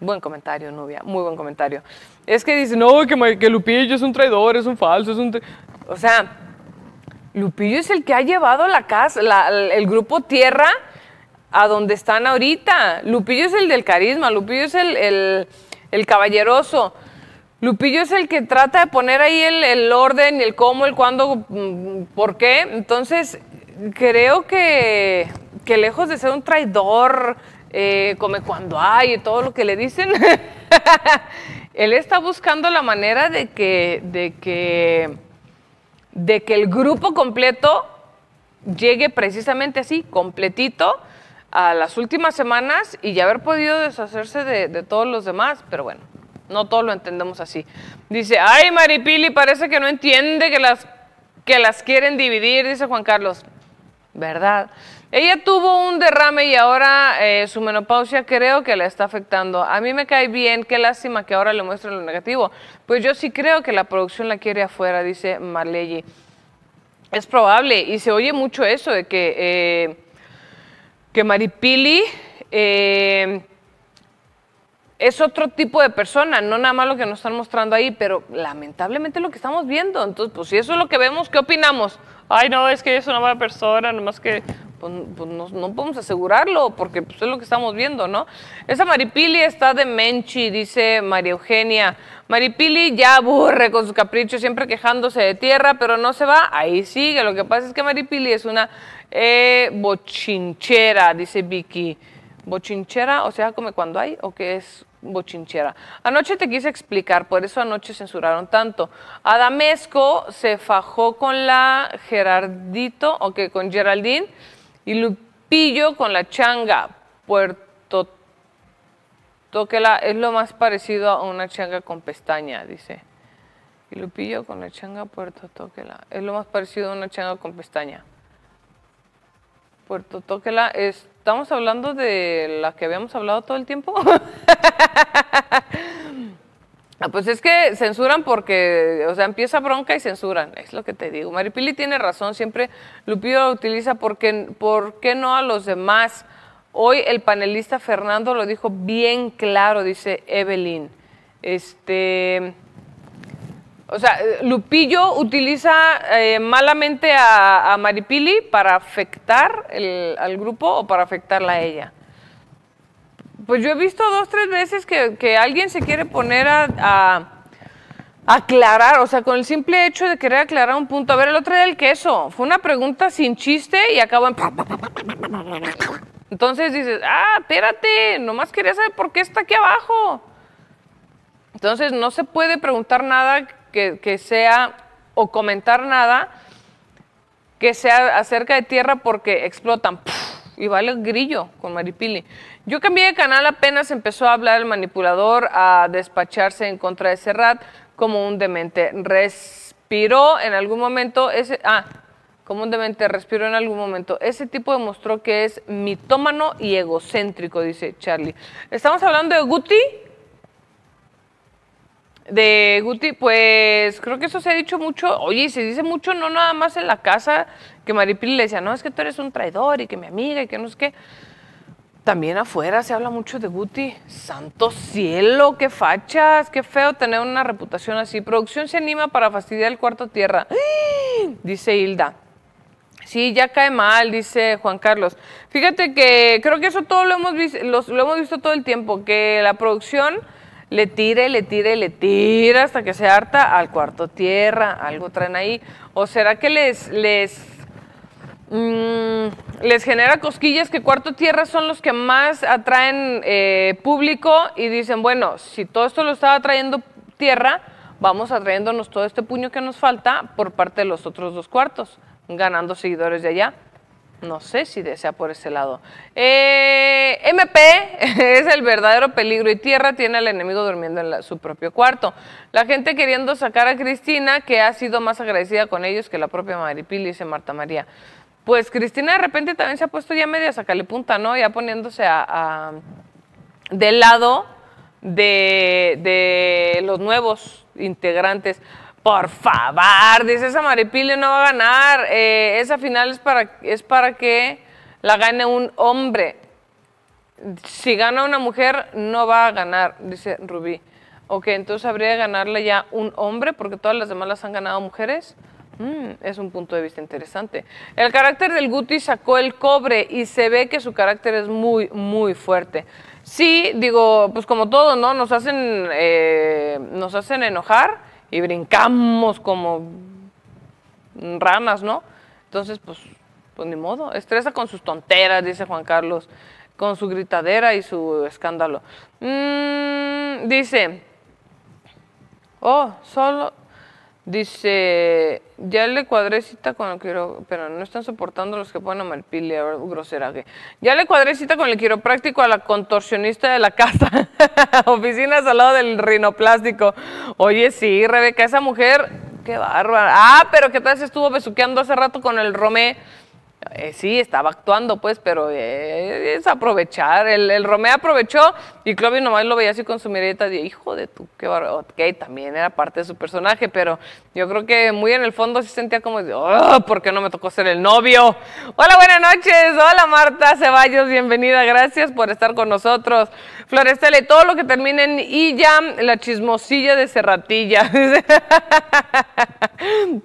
Buen comentario, Nubia, muy buen comentario. Es que dice, no, que, que Lupillo es un traidor, es un falso, es un... O sea, Lupillo es el que ha llevado la casa, el grupo Tierra a donde están ahorita. Lupillo es el del carisma, Lupillo es el, el, el caballeroso. Lupillo es el que trata de poner ahí el, orden, el cómo, el cuándo, mm, por qué. Entonces, creo que, lejos de ser un traidor, eh, come cuando hay y todo lo que le dicen, él está buscando la manera de que, de que, de que el grupo completo llegue precisamente así, completito, a las últimas semanas y ya haber podido deshacerse de todos los demás, pero bueno. No todos lo entendemos así. Dice, ay, Maripili parece que no entiende que las, que las quieren dividir, dice Juan Carlos. ¿Verdad? Ella tuvo un derrame y ahora eh, su menopausia creo que la está afectando. A mí me cae bien, qué lástima que ahora le muestren lo negativo. Pues yo sí creo que la producción la quiere afuera, dice Marley. Es probable y se oye mucho eso de que, eh, que Maripili... Eh, es otro tipo de persona, no nada más lo que nos están mostrando ahí, pero lamentablemente lo que estamos viendo. Entonces, pues si eso es lo que vemos, ¿qué opinamos? Ay, no, es que es una mala persona, nomás que pues, pues, no, podemos asegurarlo, porque pues, es lo que estamos viendo, ¿no? Esa Maripili está de Menchi, dice María Eugenia. Maripili ya aburre con sus caprichos, siempre quejándose de tierra, pero no se va, ahí sigue. Lo que pasa es que Maripili es una eh, bochinchera, dice Vicky bochinchera, o sea, como cuando hay, o que es bochinchera. Anoche te quise explicar, por eso anoche censuraron tanto. Adamesco se fajó con la Gerardito, o que con Geraldine, y Lupillo con la changa. Puerto toquela, es lo más parecido a una changa con pestaña, dice. Y Lupillo con la changa Puerto toquela, es lo más parecido a una changa con pestaña. Puerto toquela es estamos hablando de las que habíamos hablado todo el tiempo. Ah, pues es que censuran porque, o sea, empieza bronca y censuran, es lo que te digo. Maripili tiene razón, siempre Lupido lo utiliza porque, ¿por qué no a los demás? Hoy el panelista Fernando lo dijo bien claro, dice Evelyn. Este, o sea, Lupillo utiliza eh, malamente a, Maripili para afectar al grupo o para afectarla a ella. Pues yo he visto dos, tres veces que, alguien se quiere poner a, aclarar, o sea, con el simple hecho de querer aclarar un punto. A ver, el otro día el queso, fue una pregunta sin chiste y acabó en... Entonces dices, ah, espérate, nomás quería saber por qué está aquí abajo. Entonces no se puede preguntar nada que, sea o comentar nada que sea acerca de tierra porque explotan. Y vale el grillo con Maripili. Yo cambié de canal apenas empezó a hablar el manipulador, a despacharse en contra de Serrat como un demente. Respiró en algún momento ese... Ah, como un demente, respiró en algún momento. Ese tipo demostró que es mitómano y egocéntrico, dice Charlie. Estamos hablando de Guti, de Guti, pues creo que eso se ha dicho mucho. Oye, se dice mucho, no nada más en la casa, que Maripili le decía, no, es que tú eres un traidor y que mi amiga y que no es que... También afuera se habla mucho de Guti. Santo cielo, qué fachas, qué feo tener una reputación así. Producción se anima para fastidiar el cuarto tierra. Dice Hilda. Sí, ya cae mal, dice Juan Carlos. Fíjate que creo que eso todo lo hemos, lo hemos visto todo el tiempo, que la producción le tire, le tire, le tira hasta que se harta al cuarto tierra, algo traen ahí. ¿O será que les, les, mm, les genera cosquillas que cuarto tierra son los que más atraen eh, público y dicen, bueno, si todo esto lo estaba trayendo tierra, vamos atrayéndonos todo este puño que nos falta por parte de los otros dos cuartos, ganando seguidores de allá? No sé si desea por ese lado. Eh, MP es el verdadero peligro y tierra tiene al enemigo durmiendo en su propio cuarto. La gente queriendo sacar a Cristina, que ha sido más agradecida con ellos que la propia Maripili, dice Marta María. Pues Cristina de repente también se ha puesto ya media punta, ¿no? Ya poniéndose a, del lado de, de los nuevos integrantes. Por favor, dice esa maripilio no va a ganar. Eh, esa final es para, es para que la gane un hombre. Si gana una mujer, no va a ganar, dice Rubí. Ok, entonces habría que ganarle ya un hombre porque todas las demás las han ganado mujeres. Mm, es un punto de vista interesante. El carácter del Guti sacó el cobre y se ve que su carácter es muy, muy fuerte. Sí, digo, pues como todo, ¿no? Nos hacen, eh, nos hacen enojar y brincamos como ranas, ¿no? Entonces, pues, pues ni modo, estresa con sus tonteras, dice Juan Carlos, con su gritadera y su escándalo. Mm, dice, oh, solo, Dice, ya le cuadrecita con el quiropráctico, pero no están soportando los que ponen a grosera Ya le cuadrecita con el quiropráctico a la contorsionista de la casa, oficinas al lado del rinoplástico. Oye, sí, Rebeca, esa mujer, qué bárbara. Ah, pero qué tal vez estuvo besuqueando hace rato con el Romé. Eh, sí, estaba actuando, pues, pero eh, es aprovechar. El, el, Romeo aprovechó y Clovis nomás lo veía así con su mirita de hijo de tu, qué también era parte de su personaje, pero yo creo que muy en el fondo Se sentía como, oh, ¿por qué no me tocó ser el novio? Hola, buenas noches. Hola, Marta Ceballos, bienvenida. Gracias por estar con nosotros. Florestela todo lo que termine en ya la chismosilla de Serratilla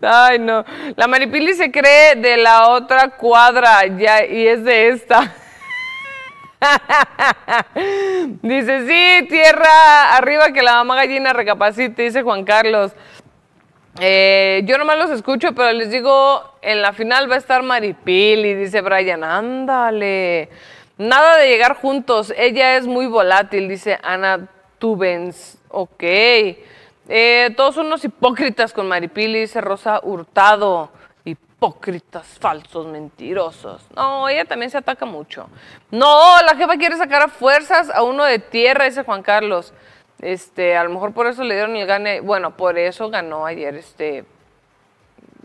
Ay, no. La Maripili se cree de la otra cuadra ya, y es de esta. dice, sí, tierra arriba que la mamá gallina recapacite, dice Juan Carlos. Eh, yo nomás los escucho, pero les digo, en la final va a estar Maripili, dice Brian, ándale. Nada de llegar juntos, ella es muy volátil, dice Ana Tubens. Ok. Eh, todos son unos hipócritas con Maripili, dice Rosa Hurtado hipócritas, falsos, mentirosos. No, ella también se ataca mucho. No, la jefa quiere sacar a fuerzas a uno de tierra, ese Juan Carlos. Este, a lo mejor por eso le dieron el gane, bueno, por eso ganó ayer este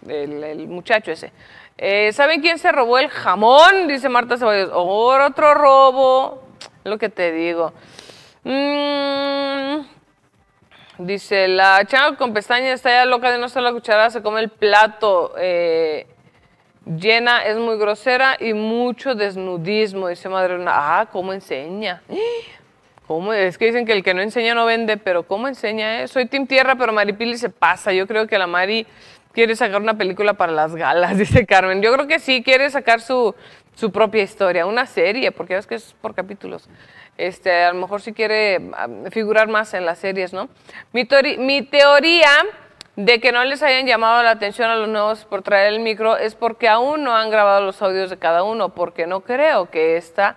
el, muchacho ese. Eh, ¿Saben quién se robó el jamón? Dice Marta Ceballos. otro robo, lo que te digo. Mmm... Dice, la chava con pestañas está ya loca de no la cucharada, se come el plato. Eh, llena, es muy grosera y mucho desnudismo, dice Madre una Ah, ¿cómo enseña? Es que dicen que el que no enseña no vende, pero ¿cómo enseña? Eh? Soy Team Tierra, pero Maripili se pasa. Yo creo que la Mari quiere sacar una película para las galas, dice Carmen. Yo creo que sí, quiere sacar su, su propia historia, una serie, porque es que es por capítulos. Este, a lo mejor si quiere ah, figurar más en las series, ¿no? mi teoría de que no les hayan llamado la atención a los nuevos por traer el micro es porque aún no han grabado los audios de cada uno, porque no creo que esta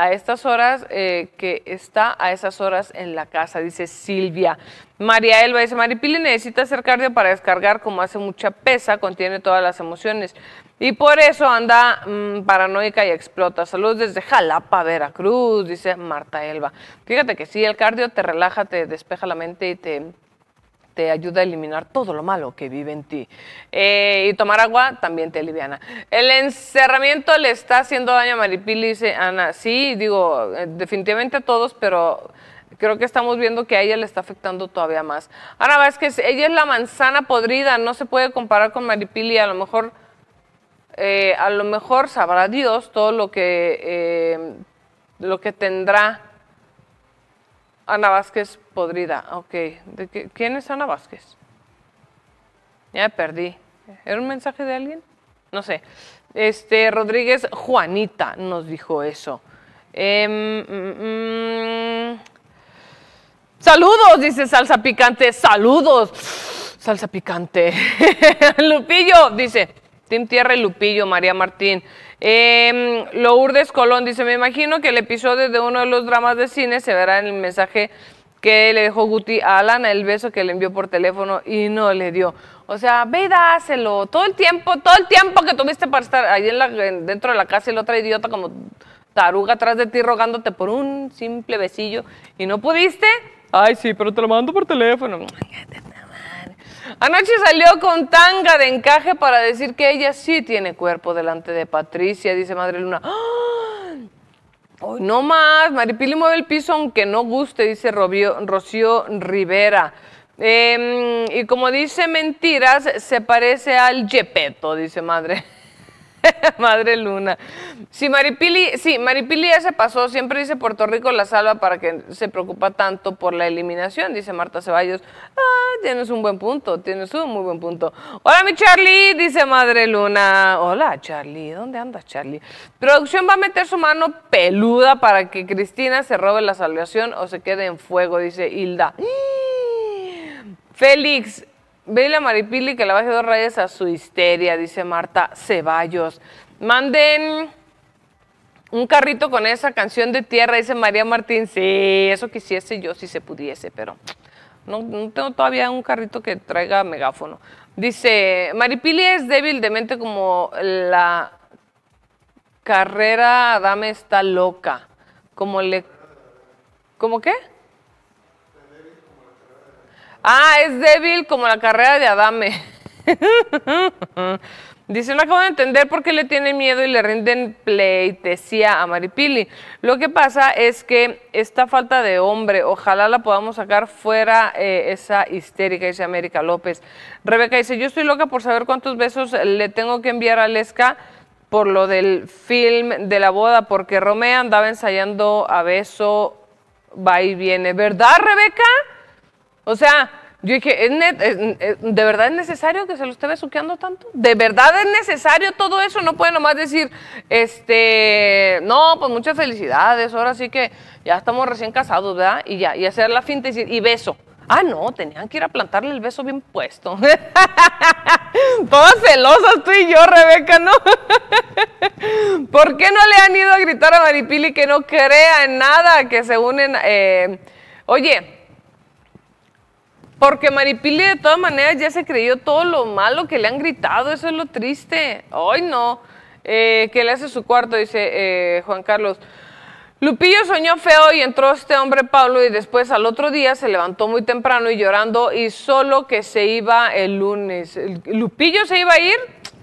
a estas horas, eh, que está a esas horas en la casa, dice Silvia. María Elba dice, Maripili necesita hacer cardio para descargar, como hace mucha pesa, contiene todas las emociones. Y por eso anda mm, paranoica y explota. Saludos desde Jalapa, Veracruz, dice Marta Elba. Fíjate que sí, el cardio te relaja, te despeja la mente y te te ayuda a eliminar todo lo malo que vive en ti. Eh, y tomar agua también te aliviana. El encerramiento le está haciendo daño a Maripili, dice Ana. Sí, digo, eh, definitivamente a todos, pero creo que estamos viendo que a ella le está afectando todavía más. Ana que ella es la manzana podrida, no se puede comparar con Maripili, a lo mejor... Eh, a lo mejor sabrá Dios todo lo que, lo que tendrá Ana Vázquez podrida. Ok. ¿Quién es Ana Vázquez? Ya perdí. ¿Era un mensaje de alguien? No sé. Este, Rodríguez Juanita nos dijo eso. Em, mm, mm. saludos, dice Salsa Picante. Saludos. Salsa Picante. Lupillo, dice. Tim Tierra y Lupillo, María Martín. Lo em, Lourdes Colón dice, me imagino que el episodio de uno de los dramas de cine se verá en el mensaje que le dejó Guti a Alan el beso que le envió por teléfono y no le dio. O sea, ve y dáselo. Todo el tiempo, todo el tiempo que tuviste para estar ahí dentro de la casa el otro idiota como taruga atrás de ti rogándote por un simple besillo y no pudiste. Ay, sí, pero te lo mando por teléfono. Anoche salió con tanga de encaje para decir que ella sí tiene cuerpo delante de Patricia, dice Madre Luna. ¡Oh! no más, Maripili mueve el piso aunque no guste, dice Rocío Rivera. Em, y como dice mentiras, se parece al Yepeto, dice Madre. Madre Luna. Sí, Maripili, sí, Maripili ya se pasó, siempre dice Puerto Rico la salva para que se preocupa tanto por la eliminación, dice Marta Ceballos. Ah, tienes un buen punto, tienes un muy buen punto. Hola mi Charlie, dice Madre Luna. Hola Charlie, ¿dónde andas Charlie? Producción va a meter su mano peluda para que Cristina se robe la salvación o se quede en fuego, dice Hilda. Félix, a Maripili que la baje dos rayas a su histeria, dice Marta Ceballos. Manden un carrito con esa canción de tierra, dice María Martín. Sí, eso quisiese yo si se pudiese, pero no, tengo todavía un carrito que traiga megáfono. Dice, Maripili es débil de mente como la carrera dame está loca. Como le... ¿Cómo qué? Ah, es débil como la carrera de Adame. Dice, no acabo de entender por qué le tienen miedo y le rinden pleitesía a Maripili. Lo que pasa es que esta falta de hombre, ojalá la podamos sacar fuera eh, esa histérica, dice América López. Rebeca dice, yo estoy loca por saber cuántos besos le tengo que enviar a Lesca por lo del film de la boda, porque Romeo andaba ensayando a beso, va y viene. ¿Verdad, Rebeca? O sea, yo dije, ¿de verdad es necesario que se lo esté besuqueando tanto? ¿De verdad es necesario todo eso? No puede nomás decir, este, no, pues muchas felicidades, ahora sí que ya estamos recién casados, ¿verdad? Y ya, y hacer la finta y y beso. Ah, no, tenían que ir a plantarle el beso bien puesto. Todas celosas tú y yo, Rebeca, ¿no? ¿Por qué no le han ido a gritar a Maripili que no crea en nada, que se unen? Eh, oye, porque Maripili de todas maneras ya se creyó todo lo malo que le han gritado, eso es lo triste. Hoy no. Eh, que le hace su cuarto, dice eh, Juan Carlos. Lupillo soñó feo y entró este hombre Pablo y después al otro día se levantó muy temprano y llorando y solo que se iba el lunes. ¿Lupillo se iba a ir?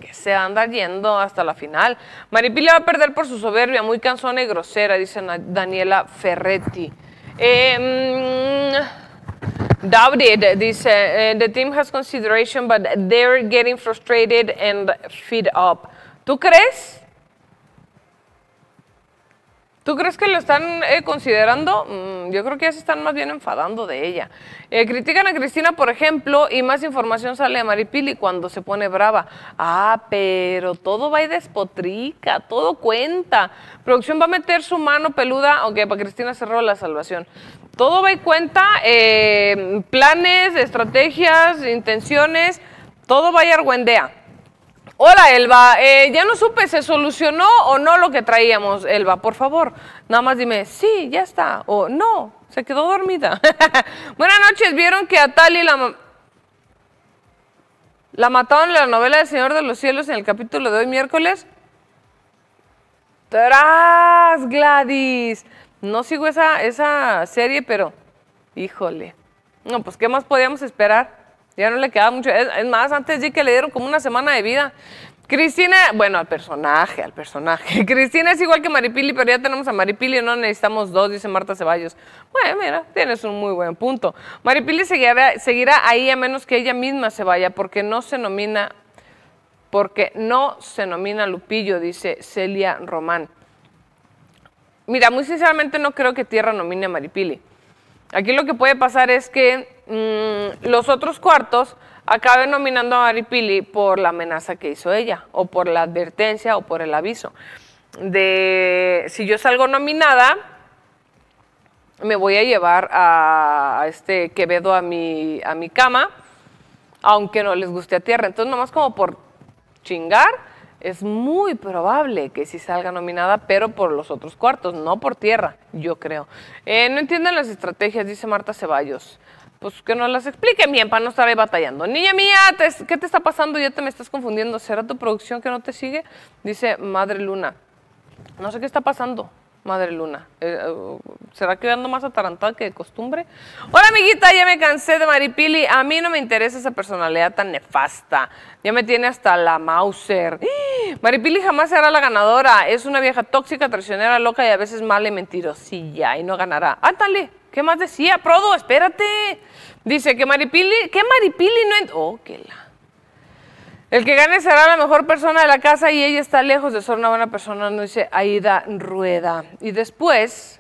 Que se anda yendo hasta la final. Maripili va a perder por su soberbia, muy cansona y grosera, dice Daniela Ferretti. Eh, doubted this. Uh, uh, the team has consideration, but they're getting frustrated and fed up. ¿Tú crees? ¿Tú crees que lo están eh, considerando? Mm, yo creo que ya se están más bien enfadando de ella. Eh, critican a Cristina, por ejemplo, y más información sale a Maripili cuando se pone brava. Ah, pero todo va y despotrica, todo cuenta. Producción va a meter su mano peluda, aunque para Cristina cerró la salvación. Todo va y cuenta, eh, planes, estrategias, intenciones, todo va y argüendea. Hola, Elba. Eh, ya no supe, ¿se solucionó o no lo que traíamos, Elba? Por favor, nada más dime, sí, ya está, o no, se quedó dormida. Buenas noches, ¿vieron que a Tali la, la mataron en la novela del Señor de los Cielos en el capítulo de hoy, miércoles? ¡Tras, Gladys! No sigo esa, esa serie, pero híjole. No, pues, ¿qué más podíamos esperar? ya no le quedaba mucho. Es, más, antes de que le dieron como una semana de vida. Cristina, bueno, al personaje, al personaje. Cristina es igual que Maripili, pero ya tenemos a Maripili, no necesitamos dos, dice Marta Ceballos. Bueno, mira, tienes un muy buen punto. Maripili seguirá, seguirá ahí a menos que ella misma se vaya, porque no se nomina, porque no se nomina Lupillo, dice Celia Román. Mira, muy sinceramente no creo que Tierra nomine a Maripili. Aquí lo que puede pasar es que mm, los otros cuartos acaben nominando a Mari Pili por la amenaza que hizo ella, o por la advertencia, o por el aviso. De si yo salgo nominada, me voy a llevar a, a este Quevedo a mi, a mi cama, aunque no les guste a tierra. Entonces, nomás como por chingar, es muy probable que sí salga nominada, pero por los otros cuartos, no por tierra, yo creo. Eh, no entienden las estrategias, dice Marta Ceballos. Pues que nos las expliquen bien para no estar ahí batallando. Niña mía, ¿qué te está pasando? Ya te me estás confundiendo. ¿Será tu producción que no te sigue? Dice Madre Luna. No sé qué está pasando. Madre Luna. Eh, eh, ¿Será que más atarantada que de costumbre? Hola, amiguita, ya me cansé de Maripili. A mí no me interesa esa personalidad tan nefasta. Ya me tiene hasta la Mauser. Maripili jamás será la ganadora. Es una vieja tóxica, traicionera, loca y a veces mala y mentirosilla. Y no ganará. Ántale, ¿Qué más decía? Prodo, espérate. Dice que Maripili... que Maripili no... Oh, qué la... El que gane será la mejor persona de la casa y ella está lejos de ser una buena persona, no dice Aida Rueda. Y después,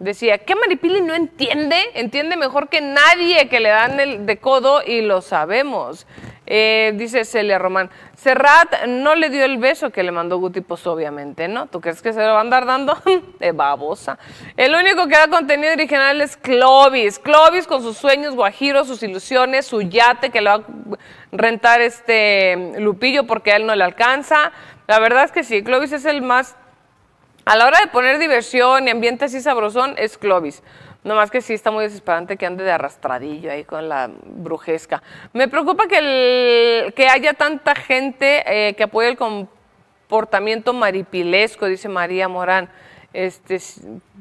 Decía, ¿qué Maripili no entiende? Entiende mejor que nadie que le dan el de codo y lo sabemos. Eh, dice Celia Román, Serrat no le dio el beso que le mandó Guti, pues, obviamente, ¿no? ¿Tú crees que se lo va a andar dando? de babosa. El único que da contenido original es Clovis. Clovis con sus sueños guajiros, sus ilusiones, su yate que lo va a rentar este mm, Lupillo porque a él no le alcanza. La verdad es que sí, Clovis es el más a la hora de poner diversión y ambiente así sabrosón, es Clovis. No más que sí está muy desesperante que ande de arrastradillo ahí con la brujesca. Me preocupa que, que haya tanta gente eh, que apoye el comportamiento maripilesco, dice María Morán. Este,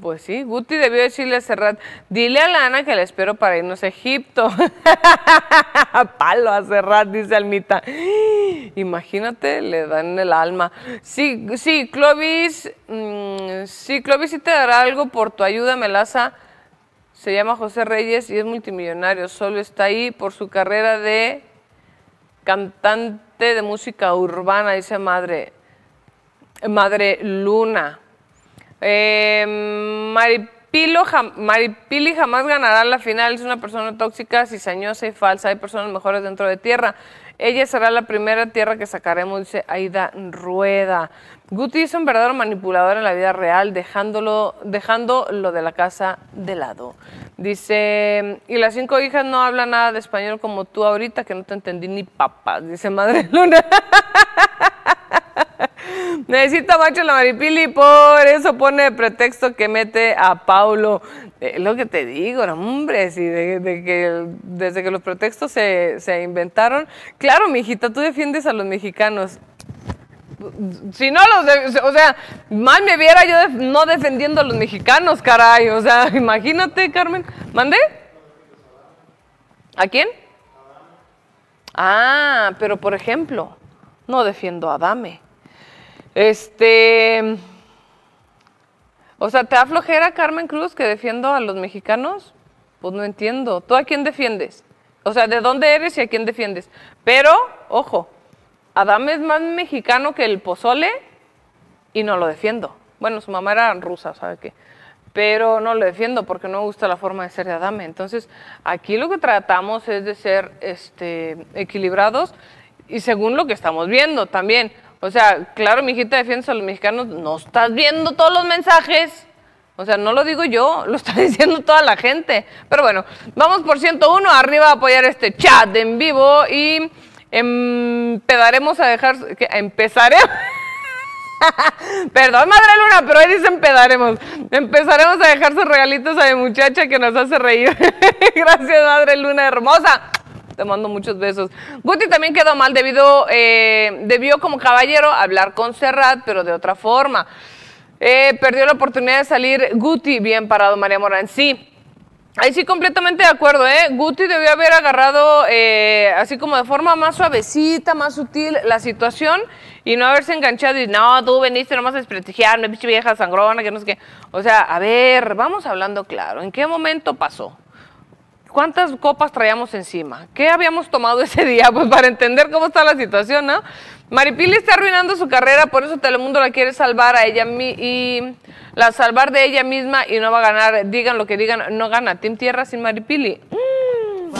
pues sí, Guti debió decirle a Serrat, dile a Lana que la espero para irnos a Egipto. Palo a Serrat, dice Almita. Imagínate, le dan el alma. Sí, sí, Clovis, mm, sí, Clovis sí te dará algo por tu ayuda, Melaza. Se llama José Reyes y es multimillonario. Solo está ahí por su carrera de cantante de música urbana, dice madre. Madre Luna. Eh, Maripilo, Maripili jamás ganará la final, es una persona tóxica, cizañosa y falsa, hay personas mejores dentro de tierra. Ella será la primera tierra que sacaremos, dice Aida Rueda. Guti es un verdadero manipulador en la vida real, dejándolo, dejando lo de la casa de lado. Dice, y las cinco hijas no hablan nada de español como tú ahorita, que no te entendí ni papas, dice Madre Luna. Necesita macho la maripili, por eso pone pretexto que mete a Paulo. Eh, lo que te digo, no, hombre, si que, desde que los pretextos se, inventaron. Claro, mijita, tú defiendes a los mexicanos si no los, o sea, mal me viera yo no defendiendo a los mexicanos, caray, o sea, imagínate, Carmen, ¿mandé? ¿A quién? Ah, pero por ejemplo, no defiendo a Dame este. O sea, ¿te aflojera Carmen Cruz que defiendo a los mexicanos? Pues no entiendo. ¿Tú a quién defiendes? O sea, ¿de dónde eres y a quién defiendes? Pero, ojo, Adame es más mexicano que el pozole y no lo defiendo. Bueno, su mamá era rusa, ¿sabe qué? Pero no lo defiendo porque no me gusta la forma de ser de Adame. Entonces, aquí lo que tratamos es de ser este, equilibrados y según lo que estamos viendo también. O sea, claro, mi hijita defiende a los mexicanos. No estás viendo todos los mensajes. O sea, no lo digo yo, lo está diciendo toda la gente. Pero bueno, vamos por 101 arriba a apoyar este chat en vivo y empezaremos a dejar. ¿qué? Empezaremos. Perdón, Madre Luna, pero hoy dicen pedaremos. Empezaremos a dejar sus regalitos a mi muchacha que nos hace reír. Gracias, Madre Luna hermosa. Te mando muchos besos. Guti también quedó mal debido, eh, debió como caballero hablar con Serrat, pero de otra forma. Eh, perdió la oportunidad de salir Guti bien parado, María Morán. Sí, Ahí sí, completamente de acuerdo, ¿eh? Guti debió haber agarrado eh, así como de forma más suavecita, más sutil la situación y no haberse enganchado y no, tú veniste nomás a desprestigiarme, pinche vieja sangrona, que no sé qué. O sea, a ver, vamos hablando claro, ¿en qué momento pasó? cuántas copas traíamos encima, qué habíamos tomado ese día, pues para entender cómo está la situación, ¿no? Maripili está arruinando su carrera, por eso Telemundo la quiere salvar a ella y la salvar de ella misma y no va a ganar, digan lo que digan, no gana Team Tierra sin Maripili. Mm.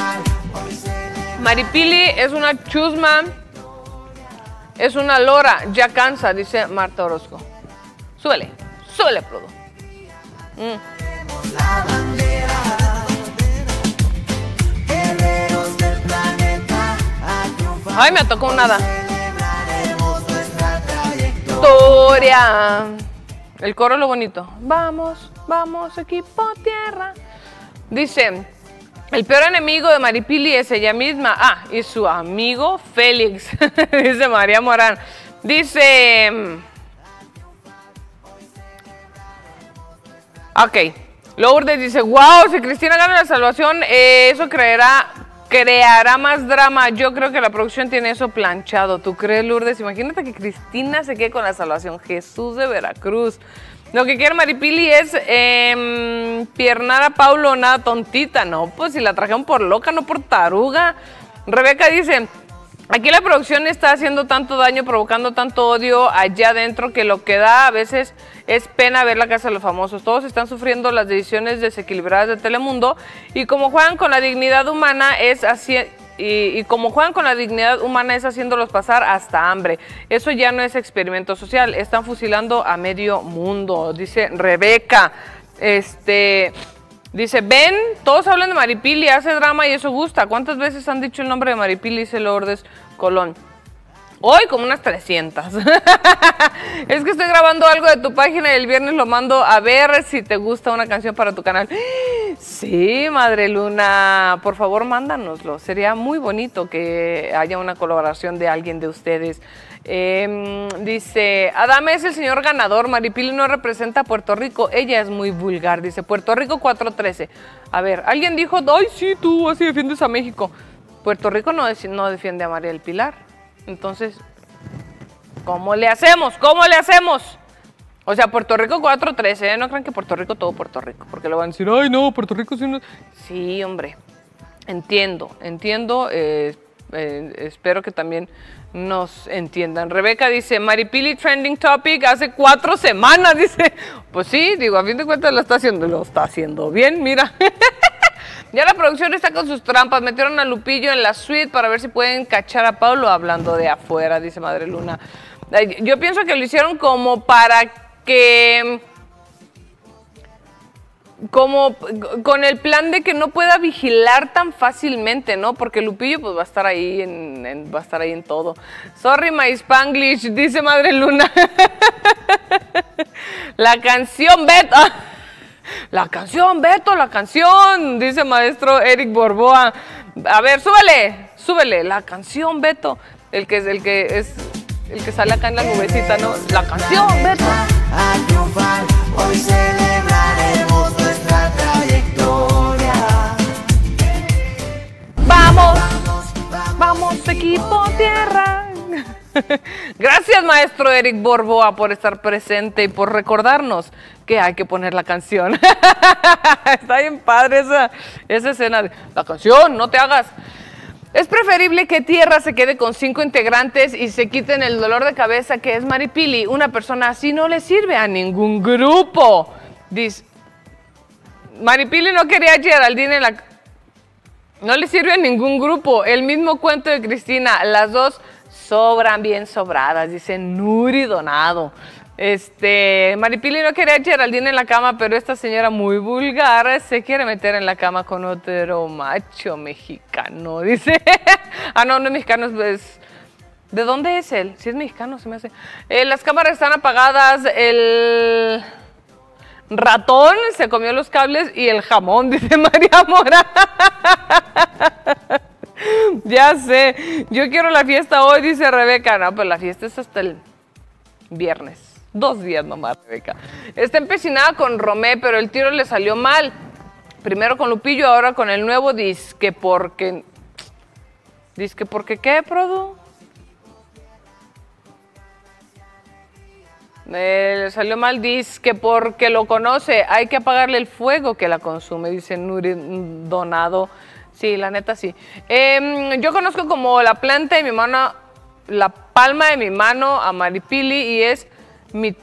Maripili es una chusma, es una lora, ya cansa, dice Marta Orozco. Suele, suele, Prudo. Mm. Ay, me tocó nada. Historia. El coro lo bonito. Vamos, vamos, equipo tierra. Dice, el peor enemigo de Maripili es ella misma. Ah, y su amigo Félix, dice María Morán. Dice... Ok. Lourdes dice, wow, si Cristina gana la salvación, eh, eso creerá creará más drama. Yo creo que la producción tiene eso planchado. ¿Tú crees, Lourdes? Imagínate que Cristina se quede con la salvación. Jesús de Veracruz. Lo que quiere Maripili es em, piernar a Paulo nada tontita, ¿no? Pues si la trajeron por loca, no por taruga. Rebeca dice, Aquí la producción está haciendo tanto daño, provocando tanto odio allá adentro que lo que da a veces es pena ver la casa de los famosos. Todos están sufriendo las decisiones desequilibradas de Telemundo y como juegan con la dignidad humana es así y, como juegan con la dignidad humana es haciéndolos pasar hasta hambre. Eso ya no es experimento social, están fusilando a medio mundo, dice Rebeca. Este, Dice, ven, todos hablan de Maripili, hace drama y eso gusta. ¿Cuántas veces han dicho el nombre de Maripili? Dice Celordes Colón. Hoy como unas 300. es que estoy grabando algo de tu página y el viernes lo mando a ver si te gusta una canción para tu canal. Sí, Madre Luna, por favor mándanoslo. Sería muy bonito que haya una colaboración de alguien de ustedes Em, dice, Adame es el señor ganador, Maripili no representa a Puerto Rico, ella es muy vulgar, dice Puerto Rico 413. A ver, alguien dijo, ay, sí, tú así defiendes a México. Puerto Rico no, no defiende a María del Pilar. Entonces, ¿cómo le hacemos? ¿Cómo le hacemos? O sea, Puerto Rico 413, ¿eh? no crean que Puerto Rico todo Puerto Rico, porque lo van a decir, ay, no, Puerto Rico sí no. Sí, hombre, entiendo, entiendo. Eh, eh, espero que también nos entiendan. Rebeca dice, Maripili Trending Topic hace cuatro semanas, dice. Pues sí, digo, a fin de cuentas lo está haciendo, lo está haciendo bien, mira. ya la producción está con sus trampas, metieron a Lupillo en la suite para ver si pueden cachar a Pablo hablando de afuera, dice Madre Luna. Yo pienso que lo hicieron como para que como con el plan de que no pueda vigilar tan fácilmente, ¿no? Porque Lupillo pues va a estar ahí en, va a estar ahí en todo. Sorry my Spanglish, dice Madre Luna. la canción Beto. la canción Beto, la canción, dice maestro Eric Borboa. A ver, súbele, súbele la canción Beto, el que es el que es el que sale acá en la nubecita, ¿no? La canción, ¿verdad? A triunfar, hoy celebraremos nuestra trayectoria. Vamos, vamos, equipo tierra. Gracias, maestro Eric Borboa, por estar presente y por recordarnos que hay que poner la canción. Está bien padre esa, escena escena. La canción, no te hagas. Es preferible que Tierra se quede con cinco integrantes y se quiten el dolor de cabeza que es Maripili. Una persona así no le sirve a ningún grupo. Dice, Maripili no quería Geraldine en la... No le sirve a ningún grupo. El mismo cuento de Cristina. Las dos sobran bien sobradas, dice Nuri Donado. Este, Maripili no quería a Geraldine en la cama, pero esta señora muy vulgar se quiere meter en la cama con otro macho mexicano, dice. ah, no, no es mexicano, es... ¿De dónde es él? Si es mexicano, se me hace... Eh, las cámaras están apagadas, el ratón se comió los cables y el jamón, dice María Mora. ya sé, yo quiero la fiesta hoy, dice Rebeca. No, pero pues la fiesta es hasta el viernes. Dos días nomás, Rebeca. Está empecinada con Romé, pero el tiro le salió mal. Primero con Lupillo, ahora con el nuevo disque porque... ¿Disque porque qué, Produ? Eh, le salió mal, que porque lo conoce. Hay que apagarle el fuego que la consume, dice Nuri Donado. Sí, la neta sí. Em, yo conozco como la planta de mi mano, la palma de mi mano a Maripili y es mi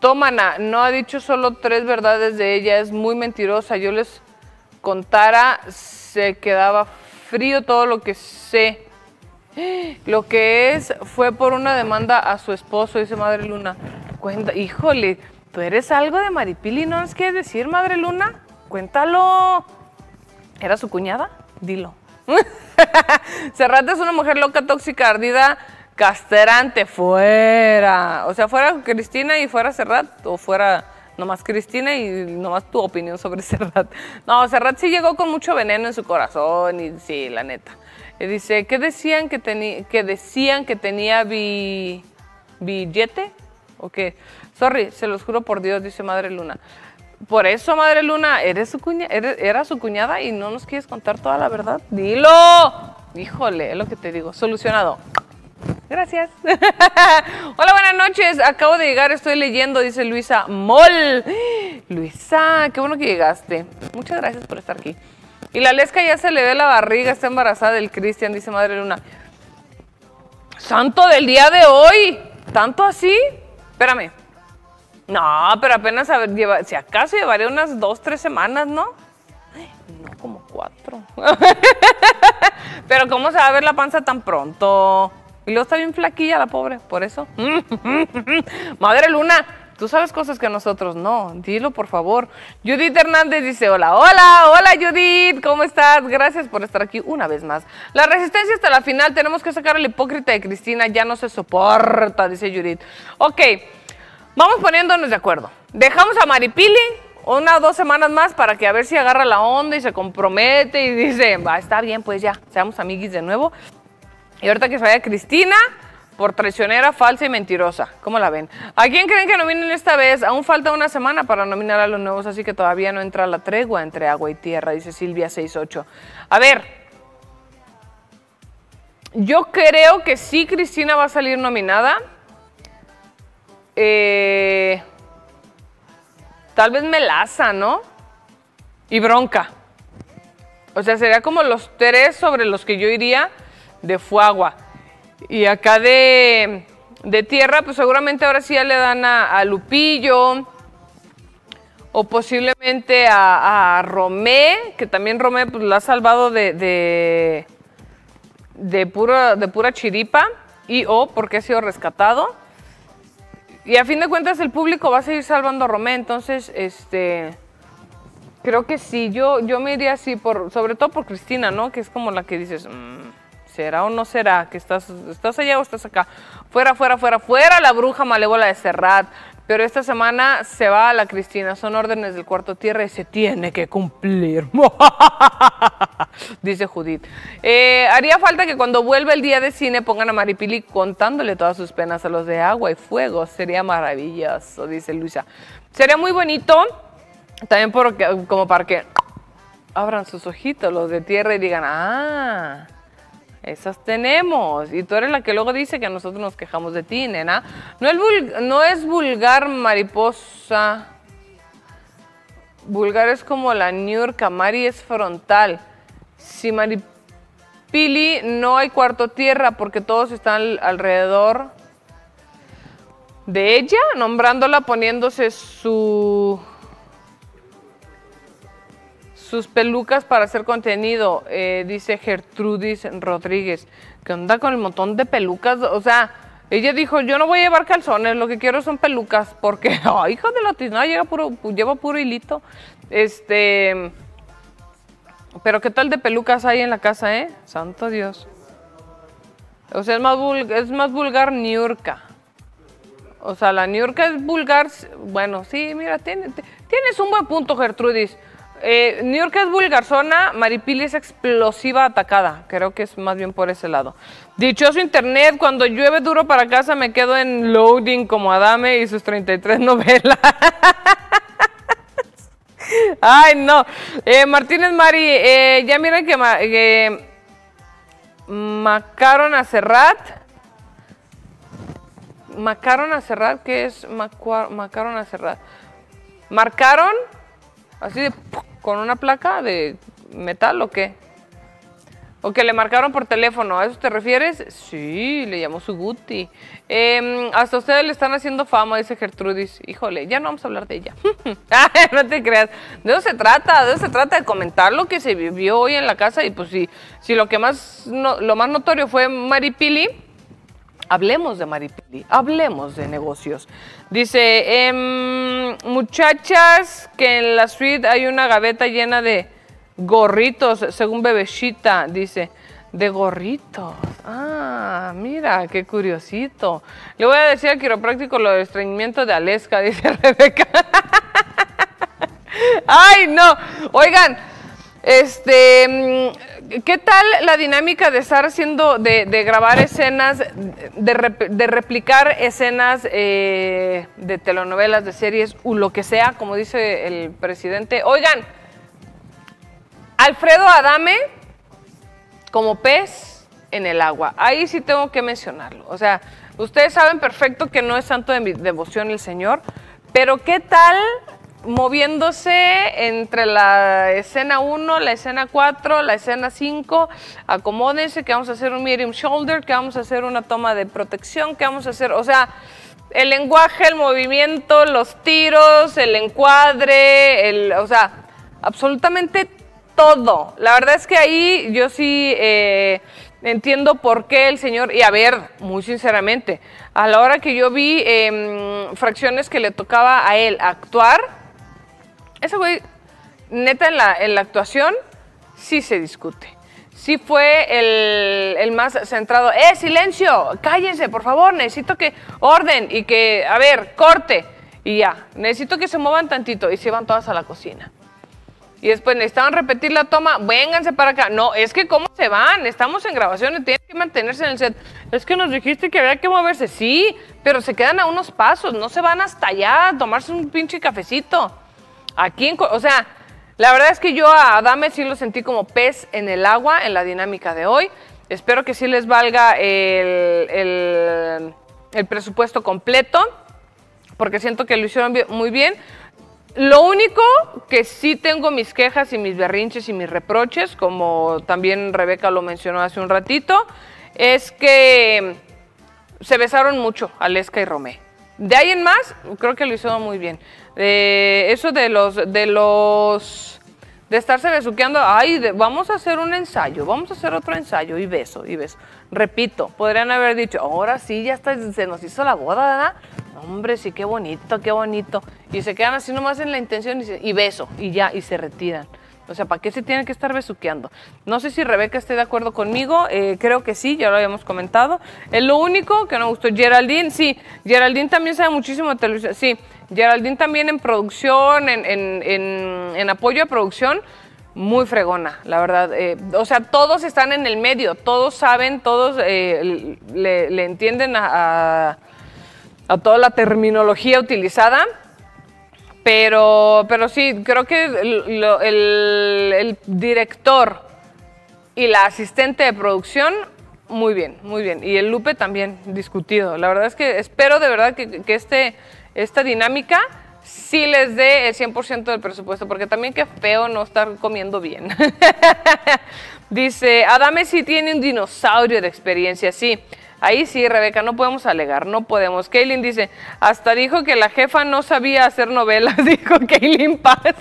tómana no ha dicho solo tres verdades de ella, es muy mentirosa, yo les contara, se quedaba frío todo lo que sé. Lo que es fue por una demanda a su esposo, dice Madre Luna. Cuenta, híjole, ¿tú eres algo de Maripili? ¿No es que decir, Madre Luna? Cuéntalo. ¿Era su cuñada? Dilo. Cerrata es una mujer loca, tóxica, ardida, Castrante fuera. O sea, fuera Cristina y fuera Serrat, o fuera nomás Cristina y nomás tu opinión sobre Serrat. No, Serrat sí llegó con mucho veneno en su corazón y sí, la neta. Y dice, ¿qué decían que, tenía que decían que tenía billete? ¿O qué? Sorry, se los juro por Dios, dice Madre Luna. Por eso, Madre Luna, eres su cuña era su cuñada y no nos quieres contar toda la verdad. ¡Dilo! Híjole, es lo que te digo. Solucionado. Gracias. Hola, buenas noches. Acabo de llegar, estoy leyendo, dice Luisa Mol. Luisa, qué bueno que llegaste. Muchas gracias por estar aquí. Y la Lesca ya se le ve la barriga, está embarazada del Cristian, dice Madre Luna. Santo del día de hoy. ¿Tanto así? Espérame. No, pero apenas, a ver, si acaso llevaré unas dos, tres semanas, ¿no? No, como cuatro. pero ¿cómo se va a ver la panza tan pronto? Y luego está bien flaquilla la pobre, por eso. Madre Luna, tú sabes cosas que nosotros no. Dilo, por favor. Judith Hernández dice, hola, hola, hola Judith, ¿cómo estás? Gracias por estar aquí una vez más. La resistencia hasta la final, tenemos que sacar al hipócrita de Cristina, ya no se soporta, dice Judith. Ok, vamos poniéndonos de acuerdo. Dejamos a Maripili una o dos semanas más para que a ver si agarra la onda y se compromete y dice, va, está bien, pues ya, seamos amiguis de nuevo. Y ahorita que se vaya Cristina por traicionera, falsa y mentirosa. ¿Cómo la ven? ¿A quién creen que nominen esta vez? Aún falta una semana para nominar a los nuevos, así que todavía no entra la tregua entre agua y tierra, dice Silvia 68. A ver, yo creo que sí Cristina va a salir nominada. Eh, tal vez Melaza, ¿no? Y Bronca. O sea, sería como los tres sobre los que yo iría de fuagua. Y acá de, de tierra, pues seguramente ahora sí ya le dan a, Lupillo o posiblemente a, Romé, que también Romé pues, la ha salvado de, de, pura, de pura chiripa y o porque ha sido rescatado. Y a fin de cuentas el público va a seguir salvando a Romé, entonces este creo que sí, yo, yo me iría así por sobre todo por Cristina, ¿no? Que es como la que dices, mm, ¿Será o no será que estás, estás allá o estás acá? Fuera, fuera, fuera, fuera la bruja malévola de Serrat. Pero esta semana se va a la Cristina. Son órdenes del cuarto tierra y se tiene que cumplir. Dice Judith. Eh, haría falta que cuando vuelva el día de cine pongan a Maripili contándole todas sus penas a los de agua y fuego. Sería maravilloso, dice Luisa. Sería muy bonito también porque, como para que abran sus ojitos los de tierra y digan, ah. Esas tenemos. Y tú eres la que luego dice que nosotros nos quejamos de ti, nena. No es, vulgar, no es vulgar mariposa. Vulgar es como la York Mari es frontal. Si Maripili no hay cuarto tierra porque todos están alrededor de ella, nombrándola, poniéndose su sus pelucas para hacer contenido, eh, dice Gertrudis Rodríguez. ¿Qué onda con el montón de pelucas? O sea, ella dijo, yo no voy a llevar calzones, lo que quiero son pelucas, porque, oh, hijo de la tiznada, llega puro, lleva puro hilito. Este, pero qué tal de pelucas hay en la casa, ¿eh? Santo Dios. O sea, es más, vulgar, es más vulgar niurka. O sea, la niurka es vulgar, bueno, sí, mira, tienes un buen punto, Gertrudis. Eh, New York es vulgarzona, Maripili es explosiva atacada. Creo que es más bien por ese lado. Dichoso internet, cuando llueve duro para casa me quedo en loading como Adame y sus 33 novelas. Ay, no. Eh, Martínez Mari, eh, ya miren que, macaron a Serrat. Macaron a Serrat, ¿qué es macaron a Serrat? Marcaron, así de con una placa de metal o qué? O que le marcaron por teléfono, ¿a eso te refieres? Sí, le llamó su Guti. Eh, hasta ustedes le están haciendo fama, dice Gertrudis. Híjole, ya no vamos a hablar de ella. no te creas. De eso se trata, de eso se trata de comentar lo que se vivió hoy en la casa. Y pues si, si lo que más lo más notorio fue Maripili, Hablemos de Maripili, hablemos de negocios. Dice, em, muchachas, que en la suite hay una gaveta llena de gorritos, según bebecita, dice, de gorritos. Ah, mira, qué curiosito. Le voy a decir al quiropráctico lo del estreñimiento de Aleska, dice Rebeca. Ay, no. Oigan, este, em, ¿Qué tal la dinámica de estar haciendo, de, grabar escenas, de, replicar escenas eh, de telenovelas, de series, o lo que sea, como dice el presidente? Oigan, Alfredo Adame como pez en el agua. Ahí sí tengo que mencionarlo. O sea, ustedes saben perfecto que no es santo de mi devoción el Señor, pero ¿qué tal moviéndose entre la escena 1, la escena 4, la escena 5. Acomódense que vamos a hacer un medium shoulder, que vamos a hacer una toma de protección, que vamos a hacer, o sea, el lenguaje, el movimiento, los tiros, el encuadre, el, o sea, absolutamente todo. La verdad es que ahí yo sí eh, entiendo por qué el señor, y a ver, muy sinceramente, a la hora que yo vi em, fracciones que le tocaba a él actuar, ese güey, neta, en la, actuación sí se discute sí fue el, más centrado. ¡Eh, silencio! ¡Cállense, por favor! Necesito que orden y que, a ver, corte. Y ya, necesito que se muevan tantito y se van todas a la cocina. Y después necesitaban repetir la toma, vénganse para acá. No, es que cómo se van, estamos en grabación, tienen que mantenerse en el set. Es que nos dijiste que había que moverse, sí, pero se quedan a unos pasos, no se van hasta allá a tomarse un pinche cafecito. Aquí o sea, la verdad es que yo a Adame sí lo sentí como pez en el agua en la dinámica de hoy. Espero que sí les valga el, presupuesto completo, porque siento que lo hicieron muy bien. Lo único que sí tengo mis quejas y mis berrinches y mis reproches, como también Rebeca lo mencionó hace un ratito, es que se besaron mucho Aleska y Romé. De ahí en más, creo que lo hicieron muy bien eso de los, de los, de estarse besuqueando, ay, vamos a hacer un ensayo, vamos a hacer otro ensayo y beso, y beso. Repito, podrían haber dicho, ahora sí, ya está, se nos hizo la boda, Hombre, sí, qué bonito, qué bonito. Y se quedan así nomás en la intención y, beso, y ya, y se retiran. O sea, ¿para qué se tienen que estar besuqueando? No sé si Rebeca esté de acuerdo conmigo, eh, creo que sí, ya lo habíamos comentado. Es eh, lo único que no gustó. Geraldine, sí, Geraldine también sabe muchísimo de televisión, sí. Geraldine también en producción, en, apoyo a producción, muy fregona, la verdad. Eh, o sea, todos están en el medio, todos saben, todos eh, le, entienden a, a, toda la terminología utilizada. Pero, pero sí, creo que el, director y la asistente de producción muy bien, muy bien. Y el Lupe también discutido. La verdad es que espero de verdad que, que este esta dinámica sí les dé el 100% del presupuesto, porque también qué feo no estar comiendo bien. Dice, Adame sí tiene un dinosaurio de experiencia, sí. Ahí sí, Rebeca, no podemos alegar, no podemos. Kaylin dice, hasta dijo que la jefa no sabía hacer novelas, dijo Kaylin Paz.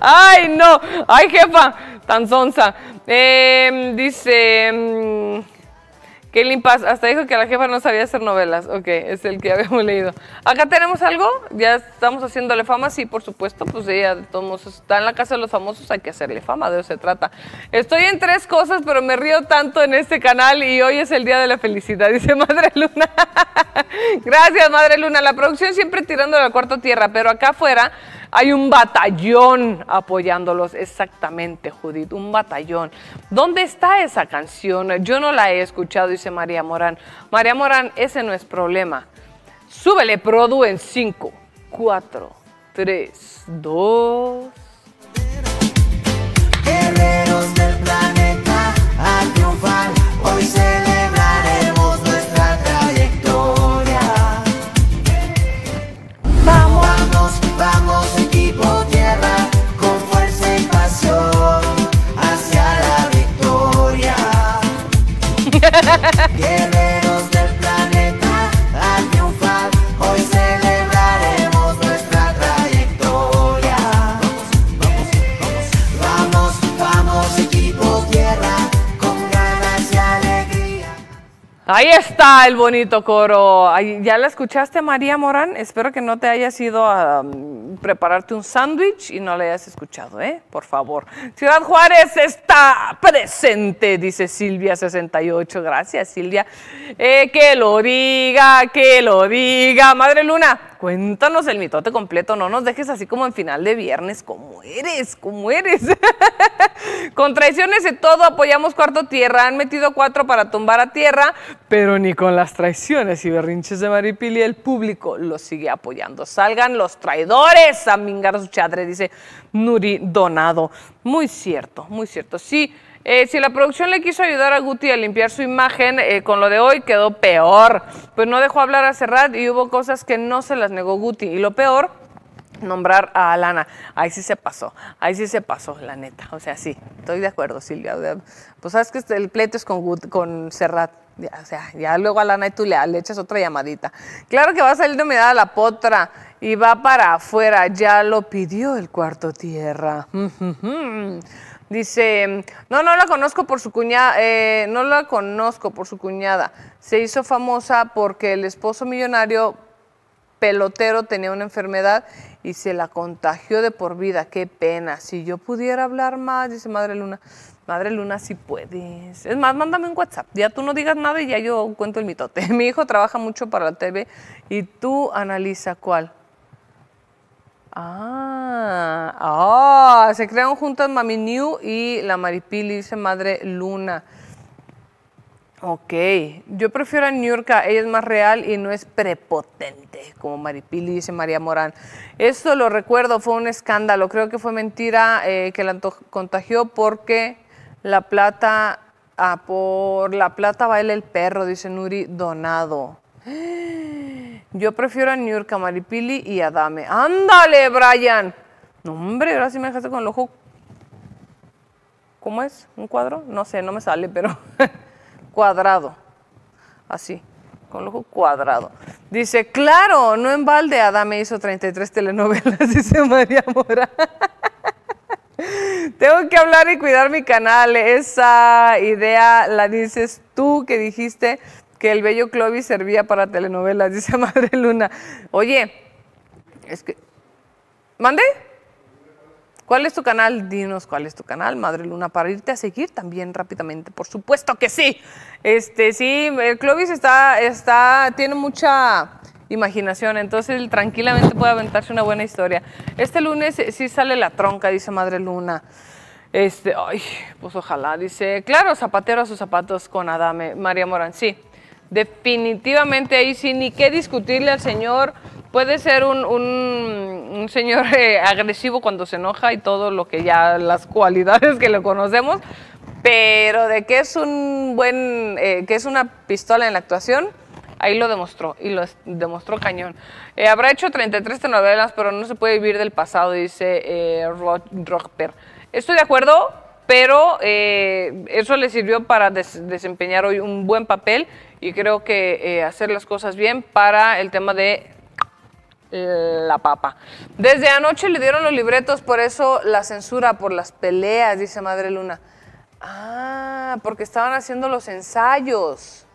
Ay, no, ay, jefa, tan sonza. Em, dice... Em, Qué limpas. Hasta dijo que la jefa no sabía hacer novelas. Ok, es el que habíamos leído. Acá tenemos algo. Ya estamos haciéndole fama. Sí, por supuesto. Pues ella, de todos está en la casa de los famosos. Hay que hacerle fama. De eso se trata. Estoy en tres cosas, pero me río tanto en este canal. Y hoy es el día de la felicidad. Dice Madre Luna. Gracias, Madre Luna. La producción siempre tirando la cuarta tierra. Pero acá afuera hay un batallón apoyándolos, exactamente, Judith, un batallón. ¿Dónde está esa canción? Yo no la he escuchado, dice María Morán. María Morán, ese no es problema. Súbele, Produ, en 5, 4, 3, 2, Ahí está el bonito coro. ¿Ya la escuchaste, María Morán? Espero que no te haya sido a prepararte un sándwich y no le hayas escuchado, ¿eh? Por favor. Ciudad Juárez está presente, dice Silvia68. Gracias, Silvia. Eh, que lo diga, que lo diga. Madre Luna, cuéntanos el mitote completo. No nos dejes así como en final de viernes. ¿Cómo eres? ¿Cómo eres? Con traiciones de todo apoyamos Cuarto Tierra. Han metido cuatro para tumbar a tierra, pero ni con las traiciones y berrinches de Maripili el público los sigue apoyando. Salgan los traidores esa mingar su chadre, dice Nuri Donado. Muy cierto, muy cierto. Sí, eh, si la producción le quiso ayudar a Guti a limpiar su imagen, eh, con lo de hoy quedó peor. Pues no dejó hablar a Serrat y hubo cosas que no se las negó Guti. Y lo peor, nombrar a Alana. Ahí sí se pasó, ahí sí se pasó, la neta. O sea, sí, estoy de acuerdo, Silvia. Pues sabes que el pleito es con, con Serrat. Ya, o sea, ya luego a Lana y tú le, echas otra llamadita. Claro que va a salir nominada la potra y va para afuera. Ya lo pidió el cuarto tierra. Dice, no, no la conozco por su cuñada, eh, no la conozco por su cuñada. Se hizo famosa porque el esposo millonario pelotero tenía una enfermedad y se la contagió de por vida. Qué pena. Si yo pudiera hablar más, dice Madre Luna. Madre Luna, si puedes. Es más, mándame un WhatsApp. Ya tú no digas nada y ya yo cuento el mitote. Mi hijo trabaja mucho para la TV y tú analiza cuál. Ah, ah, se crearon juntas Mami New y la Maripili, dice Madre Luna. Ok, yo prefiero a New York, ella es más real y no es prepotente, como Maripili dice María Morán. Esto lo recuerdo, fue un escándalo, creo que fue mentira eh, que la contagió porque la plata, ah, por la plata baila el perro, dice Nuri Donado. Yo prefiero a a Maripili y Adame. ¡Ándale, Brian! No, hombre, ahora sí me dejaste con el ojo. ¿Cómo es? ¿Un cuadro? No sé, no me sale, pero cuadrado. Así, con el ojo cuadrado. Dice, claro, no en balde Adame hizo 33 telenovelas, dice María Mora. Tengo que hablar y cuidar mi canal. Esa idea la dices tú que dijiste que el bello Clovis servía para telenovelas, dice Madre Luna. Oye, es que... ¿Mande? ¿Cuál es tu canal? Dinos cuál es tu canal, Madre Luna, para irte a seguir también rápidamente. Por supuesto que sí. Este, sí, Clovis está, está, tiene mucha imaginación, entonces tranquilamente puede aventarse una buena historia. Este lunes sí sale la tronca, dice Madre Luna. Este, ay, pues ojalá, dice, claro, zapatero a sus zapatos con Adame, María Morán, sí. Definitivamente ahí sí, ni qué discutirle al señor. Puede ser un, un, señor eh, agresivo cuando se enoja y todo lo que ya, las cualidades que lo conocemos, pero de que es un buen, eh, que es una pistola en la actuación, Ahí lo demostró y lo demostró cañón. Eh, habrá hecho 33 telenovelas, pero no se puede vivir del pasado, dice eh, Rockper. Estoy de acuerdo, pero eh, eso le sirvió para desempeñar hoy un buen papel y creo que eh, hacer las cosas bien para el tema de la papa. Desde anoche le dieron los libretos, por eso la censura por las peleas, dice Madre Luna. Ah, porque estaban haciendo los ensayos.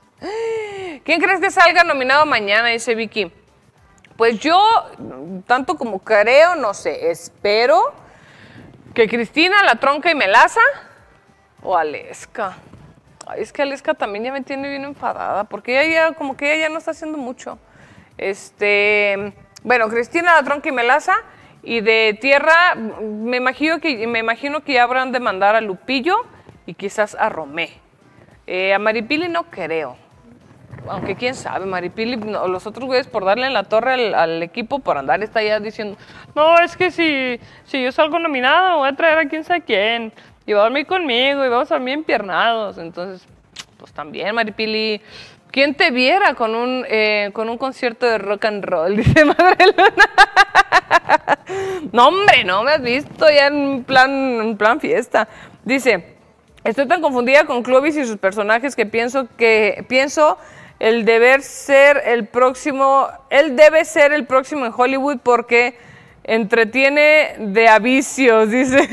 ¿Quién crees que salga nominado mañana? Dice Vicky. Pues yo, tanto como creo, no sé, espero que Cristina, la tronca y Melaza o Aleska. es que Aleska también ya me tiene bien enfadada, porque ella ya, como que ya no está haciendo mucho. Este, bueno, Cristina, la tronca y Melaza. Y de tierra, me imagino que, me imagino que ya habrán de mandar a Lupillo y quizás a Romé. Eh, a Maripili no creo aunque quién sabe, Maripili los otros güeyes por darle en la torre al, equipo por andar está ya diciendo, no, es que si, si yo salgo nominada voy a traer a quién sabe quién y va a dormir conmigo y vamos a dormir empiernados. Entonces, pues también Maripili, ¿quién te viera con un, eh, con un concierto de rock and roll? Dice Madre Luna. no, hombre, no me has visto ya en plan, en plan fiesta. Dice, Estoy tan confundida con Clovis y sus personajes que pienso que pienso el deber ser el próximo, él debe ser el próximo en Hollywood porque entretiene de avicios, dice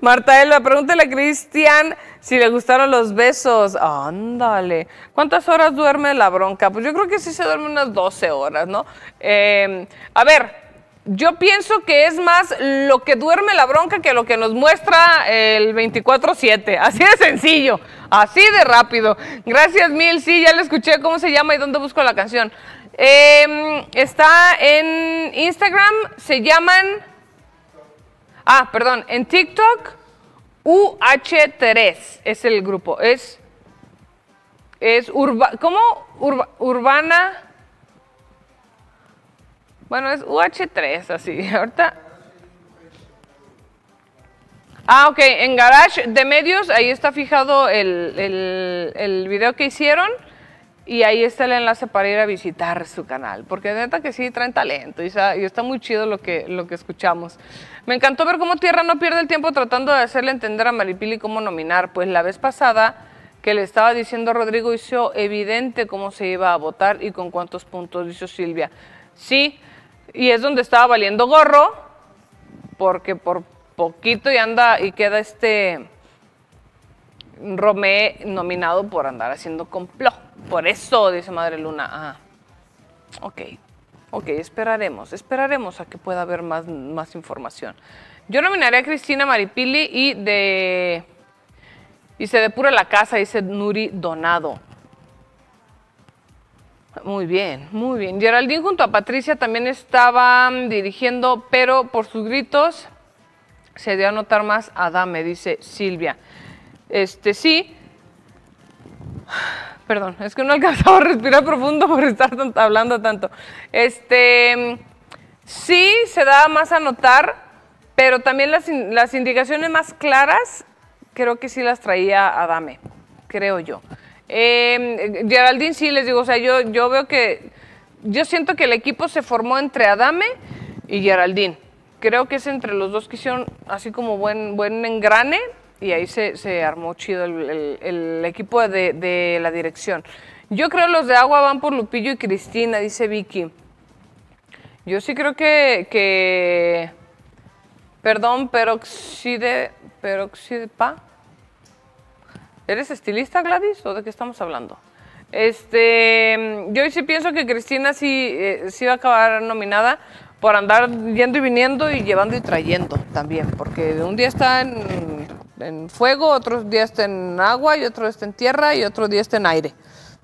Marta Pregúntale a Cristian si le gustaron los besos. Ándale. ¿Cuántas horas duerme la bronca? Pues yo creo que sí se duerme unas 12 horas, ¿no? Eh, a ver, yo pienso que es más lo que duerme la bronca que lo que nos muestra el 24-7. Así de sencillo, así de rápido. Gracias mil, sí, ya le escuché cómo se llama y dónde busco la canción. Em, está en Instagram, se llaman... Ah, perdón, en TikTok, UH3 es el grupo. Es, es urba, ¿cómo? urbana... Bueno, es UH3, así. Ahorita. Ah, ok. En Garage de Medios, ahí está fijado el, el, video que hicieron. Y ahí está el enlace para ir a visitar su canal, porque de verdad que sí traen talento y, está muy chido lo que, lo que escuchamos. Me encantó ver cómo Tierra no pierde el tiempo tratando de hacerle entender a Maripili cómo nominar, pues la vez pasada que le estaba diciendo Rodrigo hizo evidente cómo se iba a votar y con cuántos puntos, hizo Silvia. Sí, y es donde estaba valiendo gorro, porque por poquito y anda y queda este Romé nominado por andar haciendo complot. Por eso, dice Madre Luna. Ah, ok, ok, esperaremos, esperaremos a que pueda haber más, información. Yo nominaré a Cristina Maripili y de... Y se depura la casa, dice Nuri Donado. Muy bien, muy bien. Geraldine junto a Patricia también estaban dirigiendo, pero por sus gritos se dio a notar más a Dame, dice Silvia. Este sí. Perdón, es que no alcanzaba a respirar profundo por estar hablando tanto. Este sí se daba más a notar, pero también las, las indicaciones más claras creo que sí las traía Adame, creo yo. Em, Geraldine, sí, les digo, o sea, yo, yo veo que, yo siento que el equipo se formó entre Adame y Geraldine. Creo que es entre los dos que hicieron así como buen, buen engrane y ahí se, armó chido el, equipo de, la dirección. Yo creo los de agua van por Lupillo y Cristina, dice Vicky. Yo sí creo que, que perdón, peroxide, peroxide, pa, ¿Eres estilista, Gladys? ¿O de qué estamos hablando? Este, mm, yo sí pienso que Cristina eh, sí, va a acabar nominada por andar yendo y viniendo y llevando y trayendo también, porque un día está en, fuego, otro día está en agua y otro está en tierra y otro día está en aire.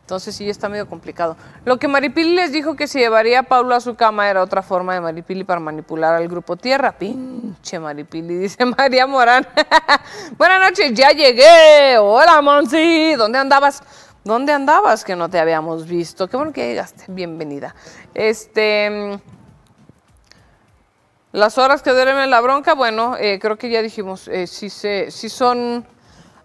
Entonces sí está medio complicado. Lo que Maripili les dijo que si llevaría a Paulo a su cama era otra forma de Maripili para manipular al grupo Tierra. Pinche Maripili, dice María Morán. Buenas noches, ya llegué. Hola, Monsi. ¿Dónde andabas? ¿Dónde andabas que no te habíamos visto? Qué bueno que llegaste. Bienvenida. Este. Mm, las horas que en la bronca, bueno, eh, creo que ya dijimos, eh, si, se, si son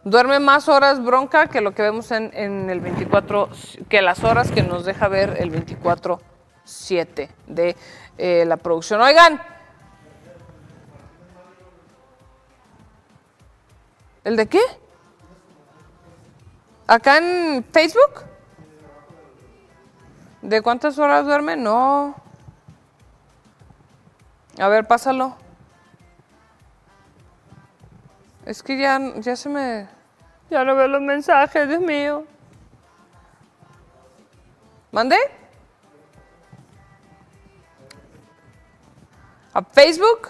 duerme más horas bronca que lo que vemos en, el 24, que las horas que nos deja ver el 24-7 de eh, la producción. Oigan, ¿el de qué? ¿Acá en Facebook? ¿De cuántas horas duerme? No. A ver, pásalo. Es que ya, ya se me... Ya no veo los mensajes, Dios mío. ¿Mandé? ¿A Facebook?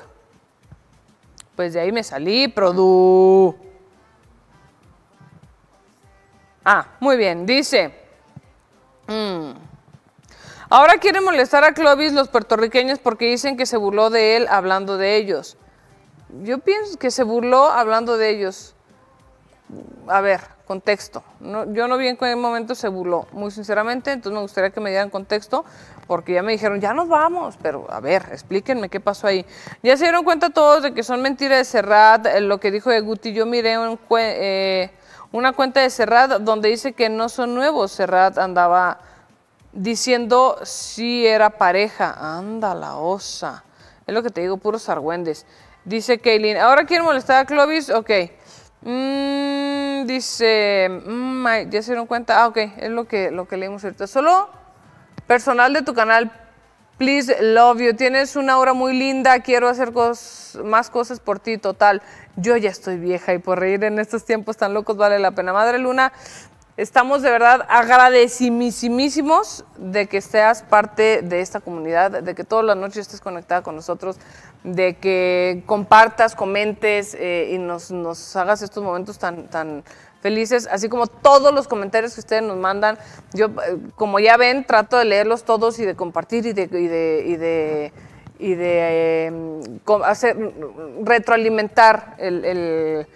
Pues de ahí me salí, produ. Ah, muy bien, dice. Mm, ahora quiere molestar a Clovis los puertorriqueños porque dicen que se burló de él hablando de ellos. Yo pienso que se burló hablando de ellos a ver, contexto. yo no vi en qué momento se burló, muy sinceramente, entonces me gustaría que me dieran contexto, porque ya me dijeron, ya nos vamos, pero a ver, explíquenme qué pasó ahí. Ya se dieron cuenta todos de que son mentiras de Serrat, eh, lo que dijo de Guti, yo miré eh, una cuenta de Serrat donde dice que no son nuevos, Serrat andaba diciendo si era pareja, anda la osa, es lo que te digo, puros argüendes. Dice Kaylin, ahora quiere molestar a Clovis, ok. Mm, dice, mm, ya se dieron cuenta, ah, ok, es lo que, lo que leímos ahorita. Solo personal de tu canal, please love you, tienes una obra muy linda, quiero hacer más cosas por ti, total. Yo ya estoy vieja y por reír en estos tiempos tan locos vale la pena. Madre Luna, Estamos de verdad agradecimísimos de que seas parte de esta comunidad, de que todas las noches estés conectada con nosotros, de que compartas, comentes eh, y nos, hagas estos momentos tan, tan felices, así como todos los comentarios que ustedes nos mandan. Yo, eh, como ya ven, trato de leerlos todos y de compartir y de... Y de, y de em, hacer, retroalimentar el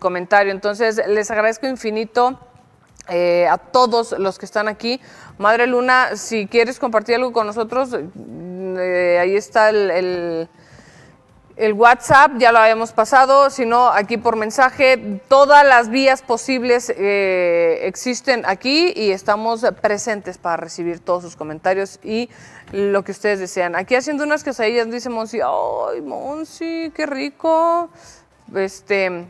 comentario. Entonces, les agradezco infinito eh, a todos los que están aquí. Madre Luna, si quieres compartir algo con nosotros, mm, eh, ahí está el, WhatsApp, ya lo habíamos pasado, si no, aquí por mensaje, todas las vías posibles eh, existen aquí y estamos presentes para recibir todos sus comentarios y lo que ustedes desean. Aquí haciendo unas quesadillas, dice Monsi, ¡ay, Monsi, qué rico! Este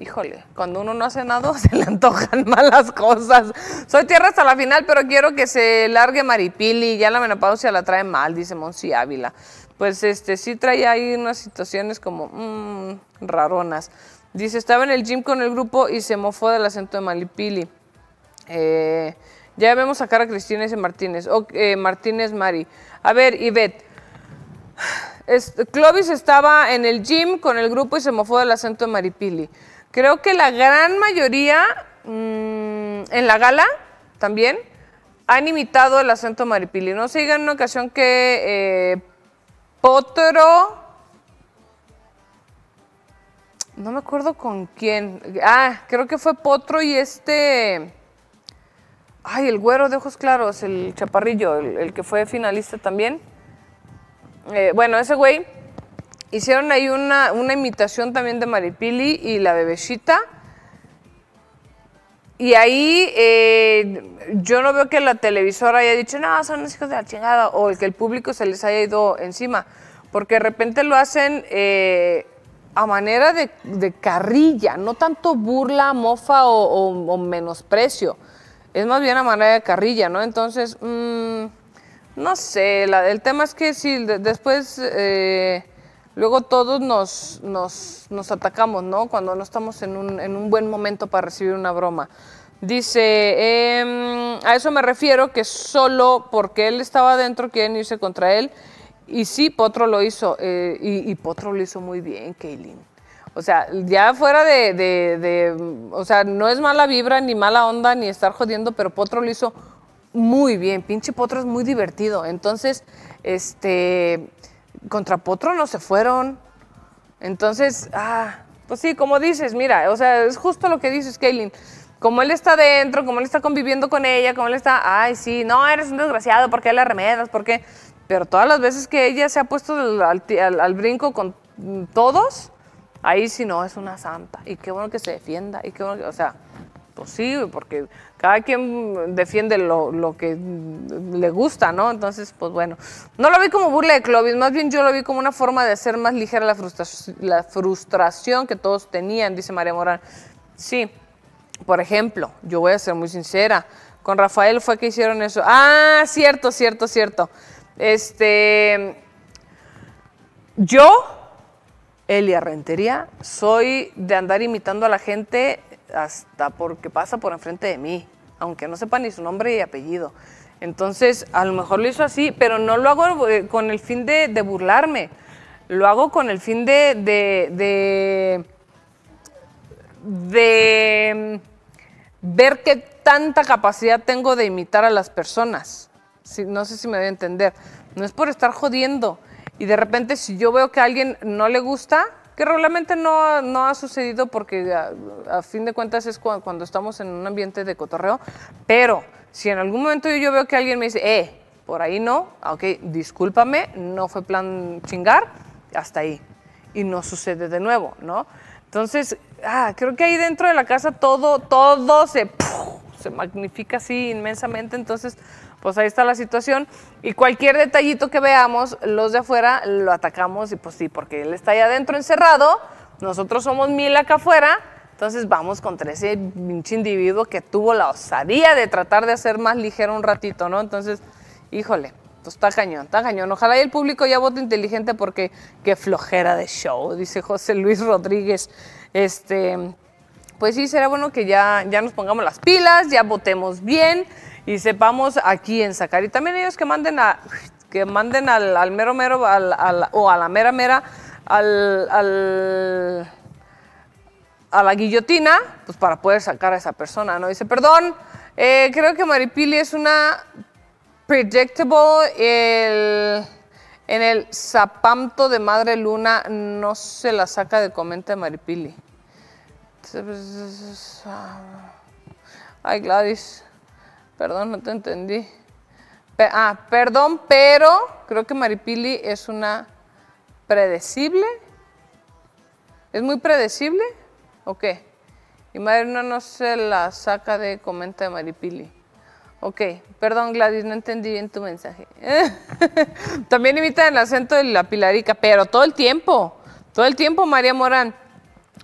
híjole, cuando uno no hace nada se le antojan malas cosas. Soy tierra hasta la final, pero quiero que se largue Maripili, ya la menopausia la trae mal, dice Monsi Ávila. Pues este, sí trae ahí unas situaciones como mmm, raronas. Dice, estaba en el gym con el grupo y se mofó del acento de Maripili. Eh, ya vemos sacar a Cristina y Martínez. Eh, Martínez Mari. A ver, Ivette. Clovis estaba en el gym con el grupo y se mofó del acento de Maripili. Creo que la gran mayoría mm, en la gala también han imitado el acento maripili. No se diga en una ocasión que eh, Potro. No me acuerdo con quién. Ah, creo que fue Potro y este. Ay, el güero de ojos claros, el chaparrillo, el, que fue finalista también. Eh, bueno, ese güey Hicieron ahí una, imitación también de Maripili y la bebecita. Y ahí eh, yo no veo que la televisora haya dicho, no, son los hijos de la chingada, o el que el público se les haya ido encima, porque de repente lo hacen eh, a manera de, carrilla, no tanto burla, mofa o, menosprecio, es más bien a manera de carrilla, ¿no? Entonces, mm, no sé, el tema es que si después... Eh, luego todos nos, nos, atacamos, ¿no? Cuando no estamos en un, buen momento para recibir una broma. Dice, em, a eso me refiero que solo porque él estaba adentro quieren irse contra él. Y sí, Potro lo hizo, eh, y, Potro lo hizo muy bien, Kaylin. O sea, ya fuera de, de, o sea, no es mala vibra, ni mala onda, ni estar jodiendo, pero Potro lo hizo muy bien. Pinche Potro es muy divertido. Entonces, este, contra Potro no se fueron. Entonces, ah, pues sí, como dices, mira, o sea, es justo lo que dices, Kaylin. Como él está dentro, como él está conviviendo con ella, como él está, ay, sí, no, eres un desgraciado, ¿por qué le arremedas? ¿Por qué? Pero todas las veces que ella se ha puesto al, brinco con todos, ahí sí no, es una santa. Y qué bueno que se defienda, y qué bueno que, o sea, pues sí, porque cada quien defiende lo, que le gusta, ¿no? Entonces, pues bueno, no lo vi como burla de Clovis, más bien yo lo vi como una forma de hacer más ligera la, frustración que todos tenían, dice María Morán. Sí, por ejemplo, yo voy a ser muy sincera, con Rafael fue que hicieron eso. Ah, cierto, cierto, cierto. Este, yo Elia Rentería. Soy de andar imitando a la gente hasta porque pasa por enfrente de mí, aunque no sepa ni su nombre y apellido. Entonces, a lo mejor lo hizo así, pero no lo hago eh, con el fin de, burlarme, lo hago con el fin de, de, mm, ver qué tanta capacidad tengo de imitar a las personas. no sé si me voy a entender. No es por estar jodiendo. Y de repente, si yo veo que a alguien no le gusta, que realmente no, no ha sucedido porque a, fin de cuentas es cuando estamos en un ambiente de cotorreo, pero si en algún momento yo veo que alguien me dice, eh, por ahí no, ah, ok, discúlpame, no fue plan chingar, hasta ahí. Y no sucede de nuevo, ¿no? Entonces, ah, creo que ahí dentro de la casa todo, todo se, se magnifica así inmensamente, entonces pues ahí está la situación. Y cualquier detallito que veamos, los de afuera lo atacamos y pues sí, porque él está ahí adentro encerrado, nosotros somos mil acá afuera, entonces vamos contra ese pinche individuo que tuvo la osadía de tratar de hacer más ligero un ratito, ¿no? Entonces, híjole, pues está cañón, está cañón. Ojalá el público ya vote inteligente porque qué flojera de show, dice José Luis Rodríguez. Este, pues sí, será bueno que ya, ya nos pongamos las pilas, ya votemos bien y sepamos aquí en sacar. Y también ellos que manden a que manden al, mero mero o a la mera mera a la guillotina, pues para poder sacar a esa persona, ¿no? Dice, perdón, eh, creo que Maripili es una predictable en el zapanto de Madre Luna, no se la saca de comenta Maripili. Pues, ah, ay, Gladys. Perdón, no te entendí. ah, perdón, pero creo que Maripili es una predecible. ¿Es muy predecible Ok. Y madre no, no se la saca de comenta de Maripili. Ok, perdón Gladys, no entendí bien tu mensaje. También imita el acento de la pilarica, pero todo el tiempo, todo el tiempo María Morán.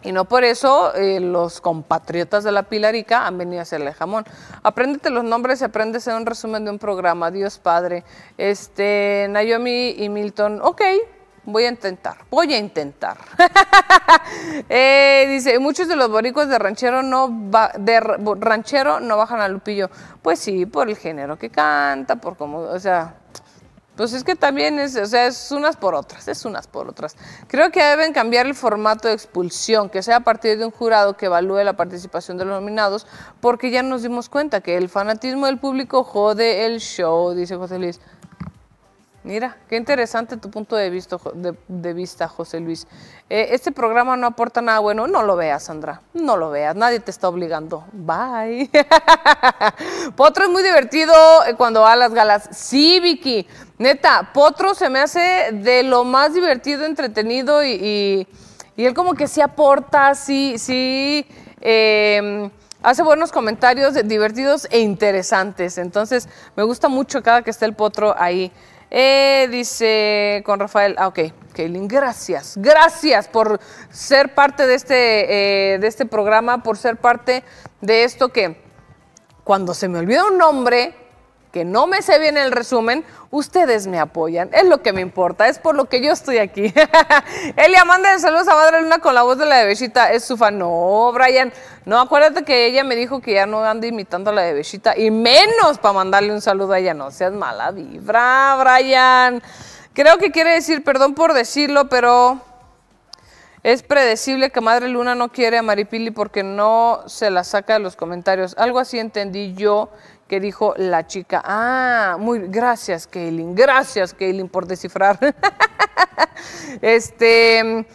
Y no por eso eh, los compatriotas de la Pilarica han venido a hacerle jamón. Apréndete los nombres y apréndese un resumen de un programa. Dios Padre. Este, Naomi y Milton. Ok, Voy a intentar, voy a intentar. Eh, dice, muchos de los boricuas de ranchero no de ranchero no bajan al Lupillo. Pues sí, por el género que canta, por cómo, o sea, pues es que también es, o sea, es unas por otras, es unas por otras. Creo que deben cambiar el formato de expulsión, que sea a partir de un jurado que evalúe la participación de los nominados, porque ya nos dimos cuenta que el fanatismo del público jode el show, dice José Luis. Mira, qué interesante tu punto de vista, de, vista José Luis. Eh, este programa no aporta nada bueno. No lo veas, Sandra. No lo veas. Nadie te está obligando. Bye. Potro es muy divertido eh, cuando va a las galas. Sí, Vicky. Neta, Potro se me hace de lo más divertido, entretenido y, él como que sí aporta, sí, sí. Em, hace buenos comentarios divertidos e interesantes. Entonces, me gusta mucho cada que esté el Potro ahí. Eh, dice con Rafael, ah, ok, Kaylin, gracias, gracias por ser parte de este, eh, de este programa, por ser parte de esto que cuando se me olvida un nombre, que no me sé bien el resumen, ustedes me apoyan. Es lo que me importa, es por lo que yo estoy aquí. Elia, manda saludos a Madre Luna con la voz de la de Es su fan. No, Brian. No, acuérdate que ella me dijo que ya no anda imitando a la de Y menos para mandarle un saludo a ella. No seas mala vibra, Brian. Creo que quiere decir, perdón por decirlo, pero es predecible que Madre Luna no quiere a Maripili porque no se la saca de los comentarios. Algo así entendí yo que dijo la chica. Ah, muy gracias, Kaylin. Gracias, Kaylin, por descifrar. este.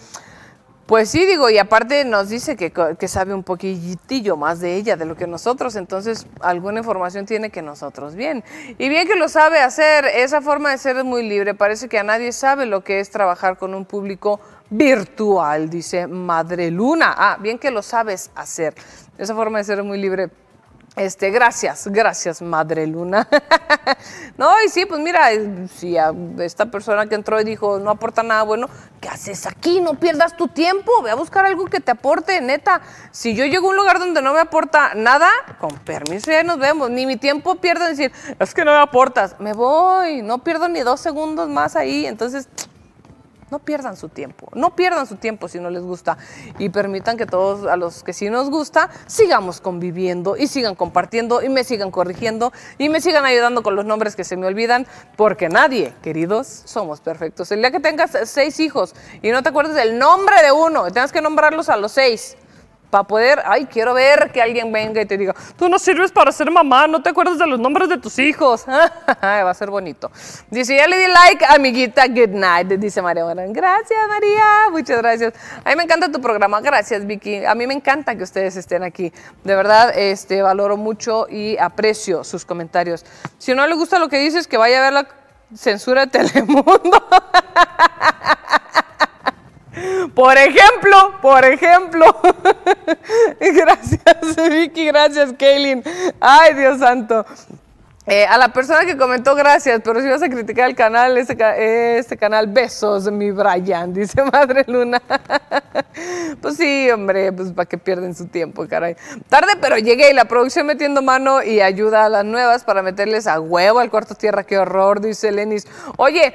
Pues sí, digo, y aparte nos dice que, que, sabe un poquitillo más de ella, de lo que nosotros, entonces alguna información tiene que nosotros. Bien, y bien que lo sabe hacer, esa forma de ser es muy libre, parece que a nadie sabe lo que es trabajar con un público virtual, dice Madre Luna. Ah, bien que lo sabes hacer, esa forma de ser es muy libre, este, gracias, gracias, Madre Luna. no, y sí, pues mira, si esta persona que entró y dijo no aporta nada bueno, ¿qué haces aquí? No pierdas tu tiempo, ve a buscar algo que te aporte, neta. Si yo llego a un lugar donde no me aporta nada, con permiso ya nos vemos, ni mi tiempo pierdo en decir, es que no me aportas, me voy, no pierdo ni dos segundos más ahí, entonces no pierdan su tiempo, no pierdan su tiempo si no les gusta y permitan que todos a los que sí nos gusta sigamos conviviendo y sigan compartiendo y me sigan corrigiendo y me sigan ayudando con los nombres que se me olvidan porque nadie, queridos, somos perfectos. El día que tengas seis hijos y no te acuerdes del nombre de uno, tengas que nombrarlos a los seis. Para poder, ay, quiero ver que alguien venga y te diga, tú no sirves para ser mamá, no te acuerdas de los nombres de tus hijos. Va a ser bonito. Dice, ya le di like, amiguita, good night, dice María. Morán. gracias, María, muchas gracias. A mí me encanta tu programa, gracias, Vicky. A mí me encanta que ustedes estén aquí. De verdad, este, valoro mucho y aprecio sus comentarios. Si no le gusta lo que dices, que vaya a ver la censura de Telemundo. Por ejemplo, por ejemplo. gracias, Vicky, gracias, Kaylin. Ay, Dios santo. Eh, a la persona que comentó gracias, pero si vas a criticar el canal, este, este canal, besos, mi Brian, dice Madre Luna. pues sí, hombre, pues para que pierden su tiempo, caray. Tarde, pero llegué y la producción metiendo mano y ayuda a las nuevas para meterles a huevo al cuarto tierra, qué horror, dice Lenis. Oye,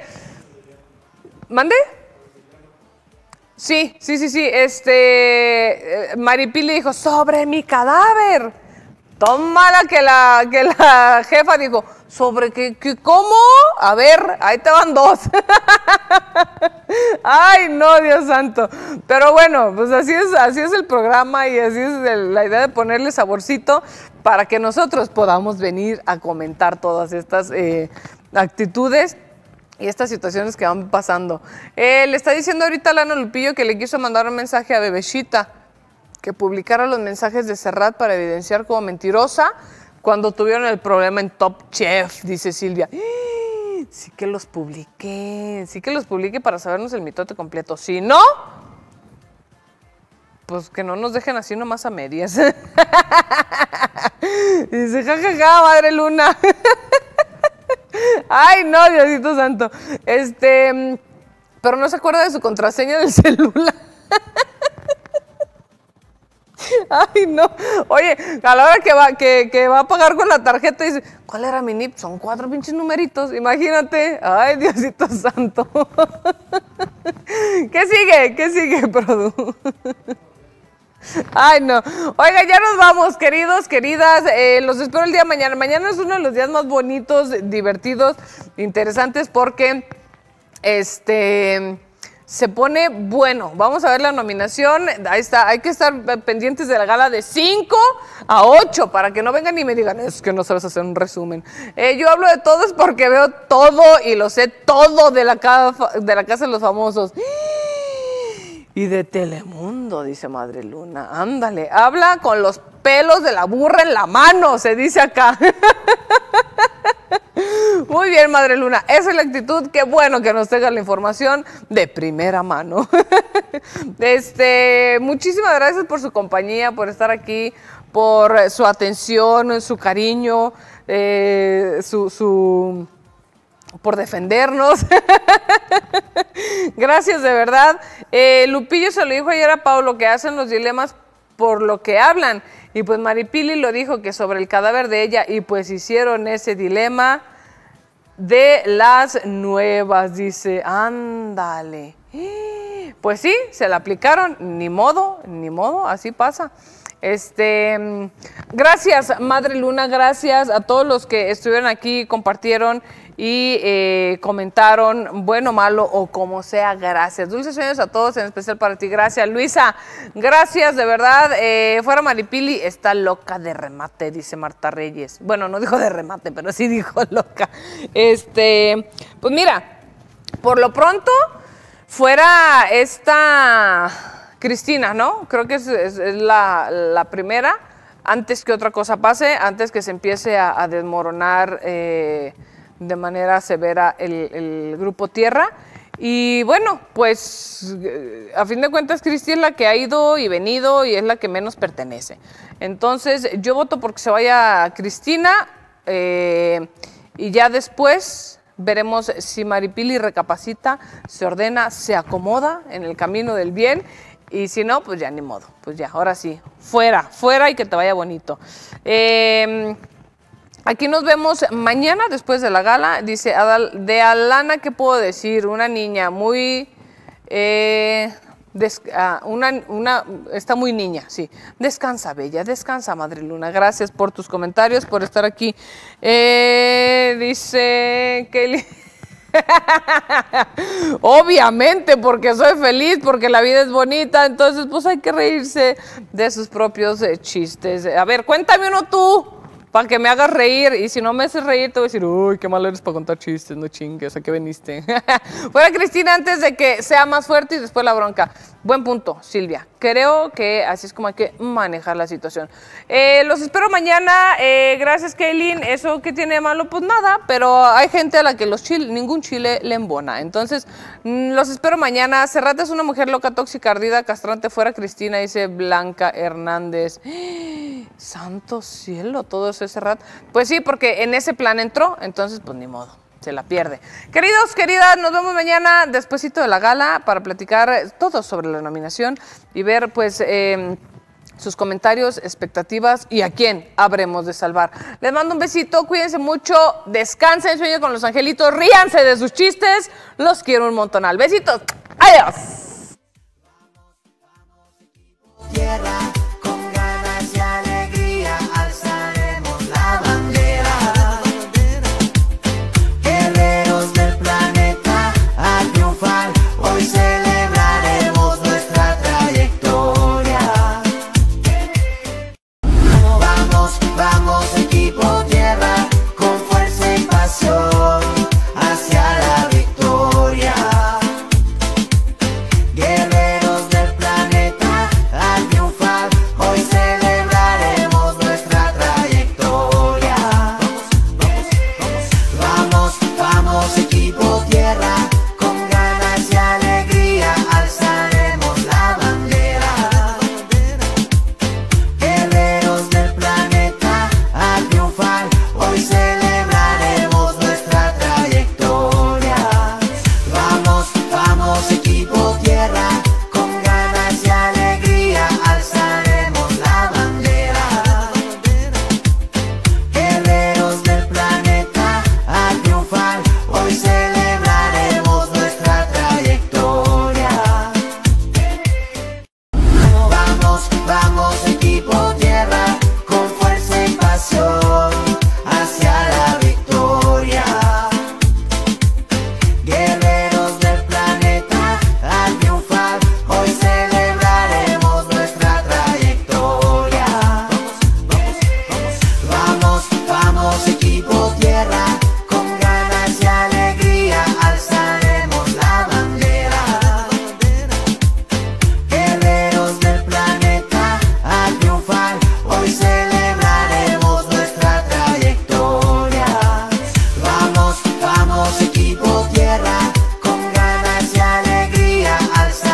¿mande? Sí, sí, sí, sí. Este, eh, Maripili dijo, sobre mi cadáver. Tómala que la, que la jefa dijo, sobre qué, cómo. A ver, ahí te van dos. Ay, no, Dios santo. Pero bueno, pues así es, así es el programa y así es la idea de ponerle saborcito para que nosotros podamos venir a comentar todas estas eh, actitudes y estas situaciones que van pasando. Eh, le está diciendo ahorita a Lano Lupillo que le quiso mandar un mensaje a Bebecita que publicara los mensajes de Serrat para evidenciar como mentirosa cuando tuvieron el problema en Top Chef, dice Silvia. ¡Eh! Sí que los publiqué, sí que los publiqué para sabernos el mitote completo. Si no, pues que no nos dejen así nomás a medias. dice, jajaja, ja, ja, madre luna. Ay, no, Diosito Santo. Este, mm, pero no se acuerda de su contraseña del celular. Ay, no. Oye, a la hora que va, que, va a pagar con la tarjeta, dice, ¿cuál era mi NIP? Son cuatro pinches numeritos, imagínate. Ay, Diosito santo. ¿Qué sigue? ¿Qué sigue, Produ? Ay, no. Oiga, ya nos vamos, queridos, queridas. Eh, los espero el día mañana. Mañana es uno de los días más bonitos, divertidos, interesantes, porque este se pone bueno. Vamos a ver la nominación. Ahí está. Hay que estar pendientes de la gala de 5 a 8 para que no vengan y me digan, es que no sabes hacer un resumen. Eh, yo hablo de todo es porque veo todo y lo sé todo de la, de la Casa de los Famosos. Y de Telemundo, dice Madre Luna. Ándale, habla con los pelos de la burra en la mano, se dice acá. Muy bien, Madre Luna, esa es la actitud. Qué bueno que nos tenga la información de primera mano. Este, muchísimas gracias por su compañía, por estar aquí, por su atención, su cariño, eh, su, su por defendernos. Gracias, de verdad. Eh, Lupillo se lo dijo ayer a Paolo que hacen los dilemas por lo que hablan. Y pues Maripili lo dijo que sobre el cadáver de ella, y pues hicieron ese dilema de las nuevas, dice, ándale. Pues sí, se la aplicaron, ni modo, ni modo, así pasa. Este, mm, gracias, Madre Luna, gracias a todos los que estuvieron aquí, compartieron y eh, comentaron bueno, malo o como sea, gracias. Dulces sueños a todos, en especial para ti. Gracias, Luisa. Gracias, de verdad. Eh, fuera Maripili, está loca de remate, dice Marta Reyes. Bueno, no dijo de remate, pero sí dijo loca. Este, pues mira, por lo pronto, fuera esta Cristina, ¿no? Creo que es, la, primera antes que otra cosa pase, antes que se empiece a, desmoronar eh, de manera severa el, grupo Tierra. Y bueno, pues eh, a fin de cuentas Cristina es la que ha ido y venido y es la que menos pertenece. Entonces yo voto porque se vaya Cristina eh, y ya después veremos si Maripili recapacita, se ordena, se acomoda en el camino del bien y si no, pues ya ni modo, pues ya, ahora sí, fuera, fuera y que te vaya bonito. Em, Aquí nos vemos mañana después de la gala. Dice, Adal, de Alana, ¿qué puedo decir? Una niña muy... Eh, ah, una, está muy niña, sí. Descansa, Bella, descansa, Madre Luna. Gracias por tus comentarios, por estar aquí. Eh, dice Kelly... Obviamente, porque soy feliz, porque la vida es bonita, entonces pues hay que reírse de sus propios eh, chistes. A ver, cuéntame uno tú para que me hagas reír. Y si no me haces reír, te voy a decir, uy, qué mal eres para contar chistes, no chingues, ¿a qué veniste? Fuera Cristina antes de que sea más fuerte y después la bronca. Buen punto, Silvia. Creo que así es como hay que manejar la situación. Eh, los espero mañana. Eh, gracias, Kaylin. ¿Eso que tiene de malo? Pues nada, pero hay gente a la que los chile, ningún chile le embona. Entonces, mm, los espero mañana. cerrate es una mujer loca, tóxica, ardida, castrante. Fuera Cristina, dice Blanca Hernández. ¡Santo cielo! Todo eso cerrat. Pues sí, porque en ese plan entró, entonces pues ni modo se la pierde. Queridos, queridas, nos vemos mañana despuesito de la gala para platicar eh, todo sobre la nominación y ver pues em, sus comentarios, expectativas y a quién habremos de salvar. Les mando un besito, cuídense mucho, descansen, sueñen con los angelitos, ríanse de sus chistes, los quiero un montonal. Besitos, adiós.